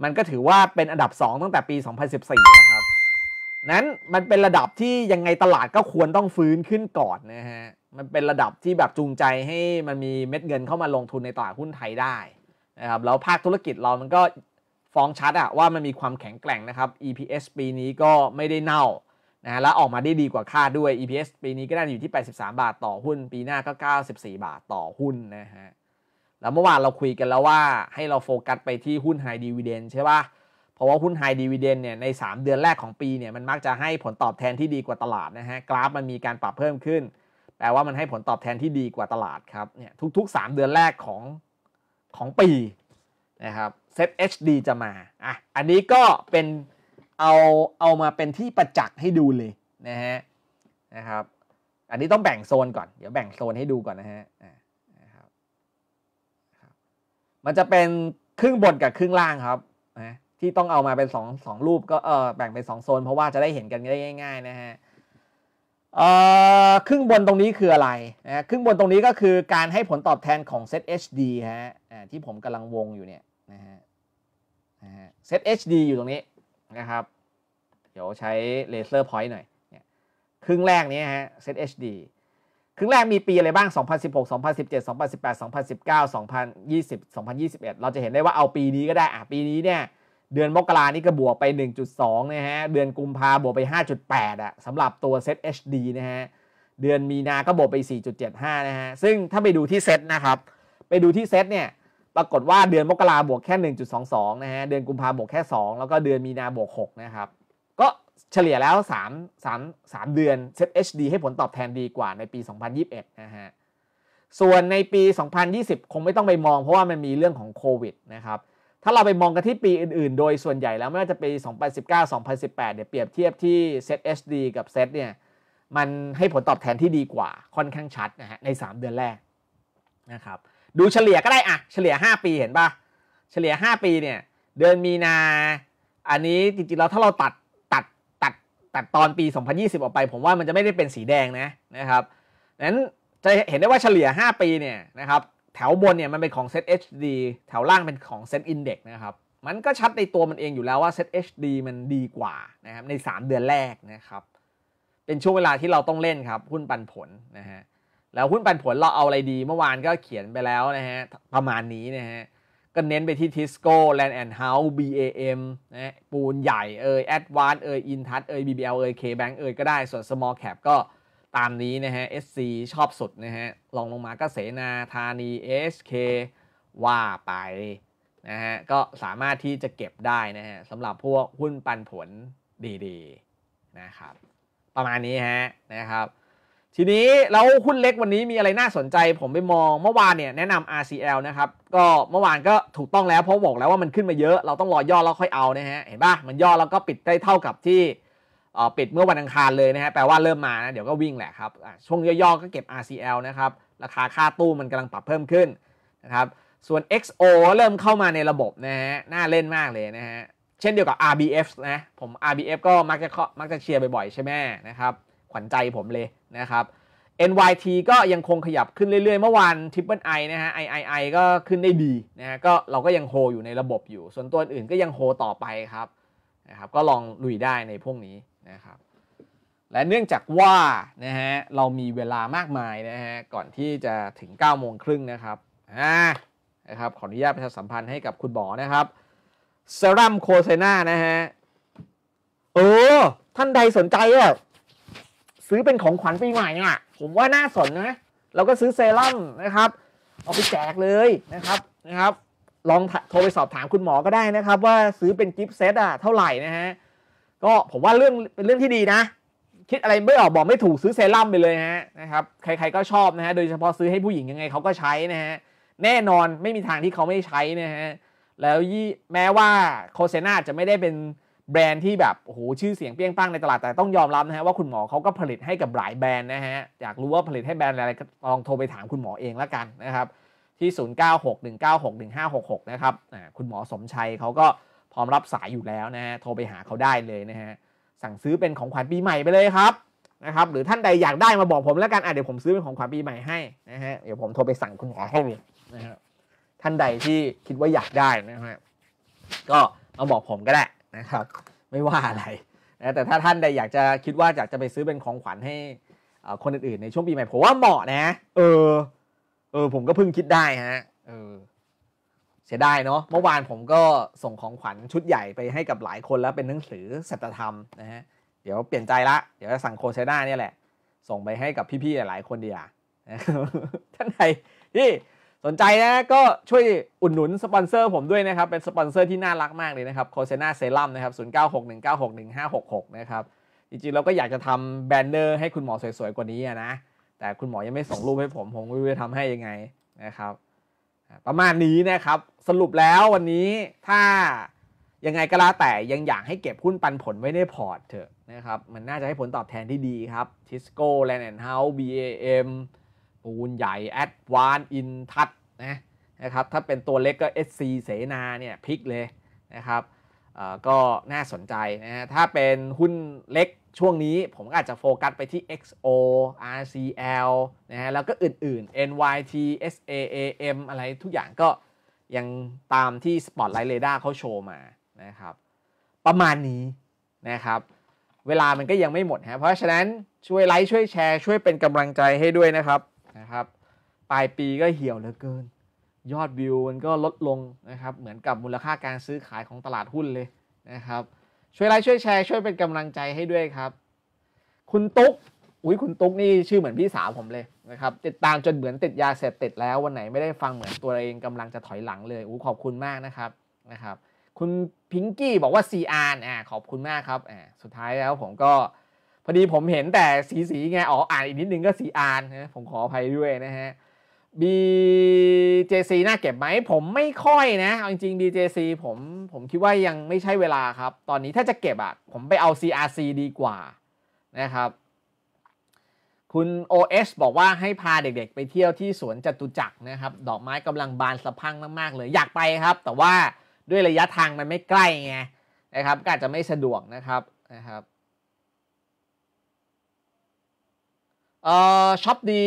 มันก็ถือว่าเป็นอันดับ 2 ตั้งแต่ปี 2014 นะครับ นั้น มันเป็นระดับที่ยังไงตลาดก็ควรต้องฟื้นขึ้นก่อนนะฮะ มันเป็นระดับที่แบบจูงใจให้มันมีเม็ดเงินเข้ามาลงทุนในตลาดหุ้นไทยได้นะครับ แล้วภาคธุรกิจเรามันก็ฟ้องชัดอะว่ามันมีความแข็งแกร่งนะครับ EPS ปีนี้ก็ไม่ได้เน่านะแล้วออกมาได้ดีกว่าคาดด้วย EPS ปีนี้ก็น่าอยู่ที่ 83 บาทต่อหุ้น ปีหน้าก็ 94 บาทต่อหุ้นนะฮะ แล้วเมื่อวานเราคุยกันแล้วว่าให้เราโฟกัสไปที่หุ้นไฮดีวิเดนใช่ปะ่ะเพราะว่าหุ้นไฮดีวิเดนเนี่ยใน3 เดือนแรกของปีเนี่ยมันมักจะให้ผลตอบแทนที่ดีกว่าตลาดนะฮะ กราฟมันมีการปรับเพิ่มขึ้น แปลว่ามันให้ผลตอบแทนที่ดีกว่าตลาดครับ เนี่ยทุกๆ 3 เดือนแรกของของปีนะครับ เซฟเอช HD จะมา อ่ะ อันนี้ก็เป็นเอาเอามาเป็นที่ประจักษ์ให้ดูเลยนะฮะนะครับ อันนี้ ต้องแบ่งโซนก่อนเดี๋ยวแบ่งโซนให้ดูก่อนนะฮะนะครับ มันจะเป็น ครึ่งบนกับครึ่งล่างครับนะที่ต้องเอามาเป็นสองสองรูป ก็เออแบ่งเป็นสองโซน เพราะว่าจะได้เห็นกันได้ง่ายๆนะฮะเออครึ่งบนตรงนี้คืออะไรนะครึ่งบนตรงนี้ก็คือการให้ผลตอบแทนของ Set HD ฮะที่ผมกำลังวงอยู่เนี่ยนะฮะเซต HD อยู่ตรงนี้นะครับ เดี๋ยวใช้เลเซอร์พอยต์หน่อย เนี่ยครึ่งแรกนี้ฮะเซต HD ครึ่งแรกมีปีอะไรบ้าง2016 2017 2018 2019 2020 2021 เราจะเห็นได้ว่าเอาปีนี้ก็ได้อ่ะปีนี้เนี่ย เดือนมกรานี่ก็บวกไป 1.2 นะฮะ เดือนกุมภาบวกไป 5.8อ่ะสำหรับตัวเซต HD นะฮะ เดือนมีนา ก็บวกไป 4.75 นะฮะ ซึ่งถ้าไปดูที่เซตนะครับ ไปดูที่เซตเนี่ยปรากฏว่าเดือนมกราบวกแค่ 1.22 นะฮะ เดือนกุมภาบวกแค่ 2 แล้วก็เดือนมีนาบวก 6 นะครับ ก็เฉลี่ยแล้ว3 3 3เดือนเ e ต HD ให้ผลตอบแทนดีกว่าในปี 2021 นะฮะ ส่วนในปี 2020 คงไม่ต้องไปมองเพราะว่ามันมีเรื่องของโควิดนะครับ ถ้าเราไปมองกันที่ปีอื่นๆ โดยส่วนใหญ่แล้วไม่ว่าจะปี2019 2018 เดี่ยวเปรียบเทียบที่เ e ต HD กับซ็ตเนี่ย มันให้ผลตอบแทนที่ดีกว่า ค่อนข้างชัดนะฮะใน 3 เดือนแรกนะครับดูเฉลี่ยก็ได้อะเฉลี่ย 5 ปีเห็นปะเฉลี่ย 5 ปีเนี่ยเดือนมีนา อันนี้จริงๆแล้วถ้าเราตัดตัดตัดตัดตอนปี 2020 ออกไป ผมว่ามันจะไม่ได้เป็นสีแดงนะนะครับนั้นจะเห็นได้ว่าเฉลี่ย 5 ปีเนี่ยนะครับ แถวบนเนี่ยมันเป็นของเซ t HD แถวล่างเป็นของ s อ t Index นะครับมันก็ชัดในตัวมันเองอยู่แล้วว่าเซ t HD มันดีกว่านะครับใน 3 เดือนแรกนะครับ เป็นช่วงเวลาที่เราต้องเล่นครับหุ้นปันผลนะฮะแล้วหุ้นปันผลเราเอาอะไรดีเมื่อวานก็เขียนไปแล้วนะฮะ ประมาณนี้นะฮะ ก็เน้นไปที่ทิสโก้แลนด์แอนด์เฮาส์บีเอ็มนะปูนใหญ่เอยแอดวานเอยอินทัชเอยบีบีเอลเอยเคแบงเอยก็ได้ส่วนสมอลแคปก็ตามนี้นะฮะเอส SC ชอบสุดนะฮะ ลองลงมาก็เสนาธานีเอสเคว่าไปนะฮะก็สามารถที่จะเก็บได้นะฮะสำหรับพวกหุ้นปันผลดีๆนะครับ ประมาณนี้ฮะนะครับทีนี้แล้วหุ้นเล็กวันนี้มีอะไรน่าสนใจ ผมไปมองเมื่อวานเนี่ยแนะนำ RCL นะครับก็เมื่อวานก็ถูกต้องแล้วเพราะบอกแล้วว่ามันขึ้นมาเยอะเราต้องรอย่อแล้วค่อยเอานะฮะเห็นปะมันย่อแล้วก็ปิดได้เท่ากับที่ปิดเมื่อวันอังคารเลยนะฮะแปลว่าเริ่มมานะเดี๋ยวก็วิ่งแหละครับช่วงย่อๆก็เก็บ RCL นะครับราคาค่าตู้มันกำลังปรับเพิ่มขึ้นนะครับส่วน XO เริ่มเข้ามาในระบบนะฮะน่าเล่นมากเลยนะฮะเช่นเดียวกับ RBF นะผม RBF ก็มักจะมักจะเชียร์บ่อยๆใช่ไหมนะครับขวัญใจผมเลยนะครับ NYT ก็ยังคงขยับขึ้นเรื่อยๆ เมื่อวาน Triple I นะฮะ III ก็ขึ้นได้ดีนะฮะก็เราก็ยังโฮอยู่ในระบบอยู่ ส่วนตัวอื่นก็ยังโฮต่อไปครับนะครับก็ลองลุยได้ในพวกนี้นะครับและเนื่องจากว่านะฮะเรามีเวลามากมายนะฮะก่อนที่จะถึง9โมงครึ่งนะครับอ่านะครับขออนุญาตประชาสัมพันธ์ให้กับคุณหมอนะครับเซรั่มโคเซนานะฮะเออท่านใดสนใจอ่ะซื้อเป็นของขวัญปีใหม่อ่ะ ผมว่าน่าสนนะ เราก็ซื้อเซรั่มนะครับ เอาไปแจกเลยนะครับนะครับ ลองโทรไปสอบถามคุณหมอก็ได้นะครับว่าซื้อเป็นกิฟต์เซตอ่ะเท่าไหร่นะฮะ ก็ผมว่าเรื่องเป็นเรื่องที่ดีนะ คิดอะไรไม่ออกบอกไม่ถูกซื้อเซรั่มไปเลยฮะนะครับ ใคร ๆก็ชอบนะฮะ โดยเฉพาะซื้อให้ผู้หญิงยังไงเขาก็ใช้นะฮะ แน่นอนไม่มีทางที่เขาไม่ใช้นะฮะ แล้วยี่แม้ว่าโคเซนาจะไม่ได้เป็นแบรนด์ที่แบบโอ้โหชื่อเสียงเปี้ยงปังในตลาดแต่ต้องยอมรับนะฮะว่า คุณหมอเขาก็ผลิตให้กับหลายแบรนด์นะฮะอยากรู้ว่าผลิตให้แบรนด์อะไรลองโทรไปถามคุณหมอเองละกันนะครับที่0961961566นะครับคุณหมอสมชัยเขาก็พร้อมรับสายอยู่แล้วนะฮะโทรไปหาเขาได้เลยนะฮะสั่งซื้อเป็นของขวัญปีใหม่ไปเลยครับนะครับ หรือท่านใดอยากได้มาบอกผมแล้วกันอ่ะเดี๋ยวผมซื้อเป็นของขวัญปีใหม่ให้นะฮะเดี๋ยวผมโทรไปสั่งคุณหมอให้เลยนะับท่านใดที่คิดว่าอยากได้นะฮะก็มาบอกผมก็ได้นะครับไม่ว่าอะไรนะแต่ถ้าท่านใดอยากจะคิดว่าอยากจะไปซื้อเป็นของขวัญให้คนอื่นๆในช่วงปีใหม่ผมว่าเหมาะนะ เออ เออผมก็เพิ่งคิดได้ฮะเออเสียดายเนาะเมื่อวานผมก็ส่งของขวัญชุดใหญ่ไปให้กับหลายคนแล้วเป็นหนังสือสัจธรรมนะฮะเดี๋ยวเปลี่ยนใจละเดี๋ยวจะสั่งโคเซด้าเนี่ยแหละ ส่งไปให้กับพี่ๆหลายคนดีอ่ะท่านใดที่สนใจนะก็ช่วยอุดหนุนสปอนเซอร์ผมด้วยนะครับ เป็นสปอนเซอร์ที่น่ารักมากเลยนะครับโคเซนาเซรั่มนะครับศูนย์เก้าหกหนึ่งเก้าหกหนึ่งห้าหกหกนะครับ จริงๆเราก็อยากจะทำแบนเนอร์ให้คุณหมอสวยๆ กว่านี้นะ แต่คุณหมอยังไม่ส่งรูปให้ผม ผมไม่รู้จะทำให้ยังไงนะครับประมาณนี้นะครับ สรุปแล้ววันนี้ถ้ายังไงก็แล้วแต่ ยังอยากให้เก็บหุ้นปันผลไว้ในพอร์ตเถอะนะครับมันน่าจะให้ผลตอบแทนที่ดีครับทิสโก้แลนด์แอนด์เฮาส์บีเอ็มปูนใหญ่แอดวานอินทัศนะ นะครับถ้าเป็นตัวเล็กก็ SC เสนาเนี่ยพลิกเลยนะครับก็น่าสนใจนะฮะถ้าเป็นหุ้นเล็กช่วงนี้ผมก็อาจจะโฟกัสไปที่ XO RCL นะฮะแล้วก็อื่นๆ NYT SAAM อะไรทุกอย่างก็ยังตามที่ Spotlight Radar เขาโชว์มานะครับประมาณนี้นะครับเวลามันก็ยังไม่หมดฮะ เพราะฉะนั้นช่วยไลค์ ช่วยแชร์ ช่วยเป็นกำลังใจให้ด้วยนะครับนะครับปลายปีก็เหี่ยวเหลือเกิน ยอดวิวมันก็ลดลงนะครับเหมือนกับมูลค่าการซื้อขายของตลาดหุ้นเลยนะครับช่วยไลค์ช่วยแชร์ช่วยเป็นกำลังใจให้ด้วยครับ คุณตุ๊กอุ้ยคุณตุ๊กนี่ชื่อเหมือนพี่สาวผมเลยนะครับติดตามจนเหมือนติดยาเสพติดแล้ววันไหนไม่ได้ฟังเหมือนตัวเองกำลังจะถอยหลังเลยอู้ขอบคุณมากนะครับนะครับคุณพิงกี้บอกว่า CR อ่าขอบคุณมากครับอ่าสุดท้ายแล้วผมก็พอดีผมเห็นแต่สีสีไงอ๋ออ่านอีกนิดนึงก็สีอ่านนะผมขออภัยด้วยนะฮะ BJC น่าเก็บไหมผมไม่ค่อยนะเอาจริง BJC ผมผมคิดว่ายังไม่ใช่เวลาครับ ตอนนี้ถ้าจะเก็บอะผมไปเอา CRC ดีกว่านะครับ คุณ OS บอกว่าให้พาเด็กๆ ไปเที่ยวที่สวนจตุจักรนะครับ ดอกไม้กำลังบานสะพังมากๆเลยอยากไปครับ แต่ว่าด้วยระยะทางมันไม่ใกล้ไงนะครับก็อาจจะไม่สะดวกนะครับนะครับเอ่อช็อปดี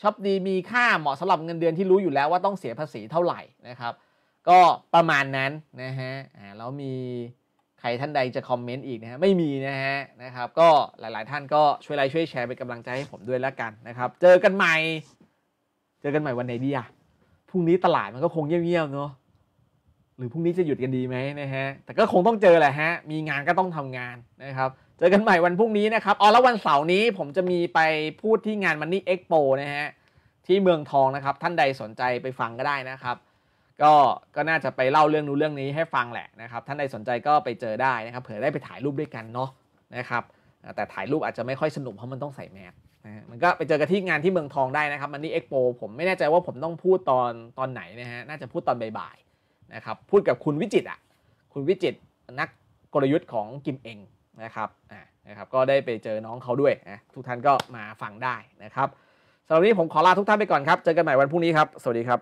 ช็อปดีมีค่าเหมาะสำหรับเงินเดือนที่รู้อยู่แล้วว่าต้องเสียภาษีเท่าไหร่นะครับ ก็ประมาณนั้นนะฮะแล้วมีใครท่านใดจะคอมเมนต์อีกนะฮะไม่มีนะฮะนะครับ ก็หลายๆ ท่านก็ช่วยไลค์ช่วยแชร์เป็นกำลังใจให้ผมด้วยแล้วกันนะครับ เจอกันใหม่เจอกันใหม่วันไหนดีอะพรุ่งนี้ตลาดมันก็คงเงียบๆเนาะหรือพรุ่งนี้จะหยุดกันดีไหมนะฮะแต่ก็คงต้องเจอแหละฮะมีงานก็ต้องทำงานนะครับเจอกันใหม่วันพรุ่งนี้นะครับ อ๋อ แล้ววันเสาร์นี้ผมจะมีไปพูดที่งานมันนี่เอ็กโปนะฮะที่เมืองทอง นะครับ ท่านใดสนใจไปฟังก็ได้นะครับ ก็ก็น่าจะไปเล่าเรื่องนู้นเรื่องนี้ให้ฟังแหละนะครับ ท่านใดสนใจก็ไปเจอได้นะครับ เผื่อได้ไปถ่ายรูปด้วยกันเนาะนะครับ แต่ถ่ายรูปอาจจะไม่ค่อยสนุกเพราะมันต้องใส่แมสนะมันก็ไปเจอกันที่งานที่เมืองทองได้นะครับ มันนี่เอ็กโปผมไม่แน่ใจว่าผมต้องพูดตอน ตอนไหนนะฮะ น่าจะพูดตอนบ่ายๆนะครับ พูดกับคุณวิจิตอ่ะคุณวิจิตนักกลยุทธ์ของกิมเองนะครับ อ่านะครับ ก็ได้ไปเจอน้องเขาด้วยนะทุกท่านก็มาฟังได้นะครับสำหรับนี้ผมขอลาทุกท่านไปก่อนครับ เจอกันใหม่วันพรุ่งนี้ครับ สวัสดีครับ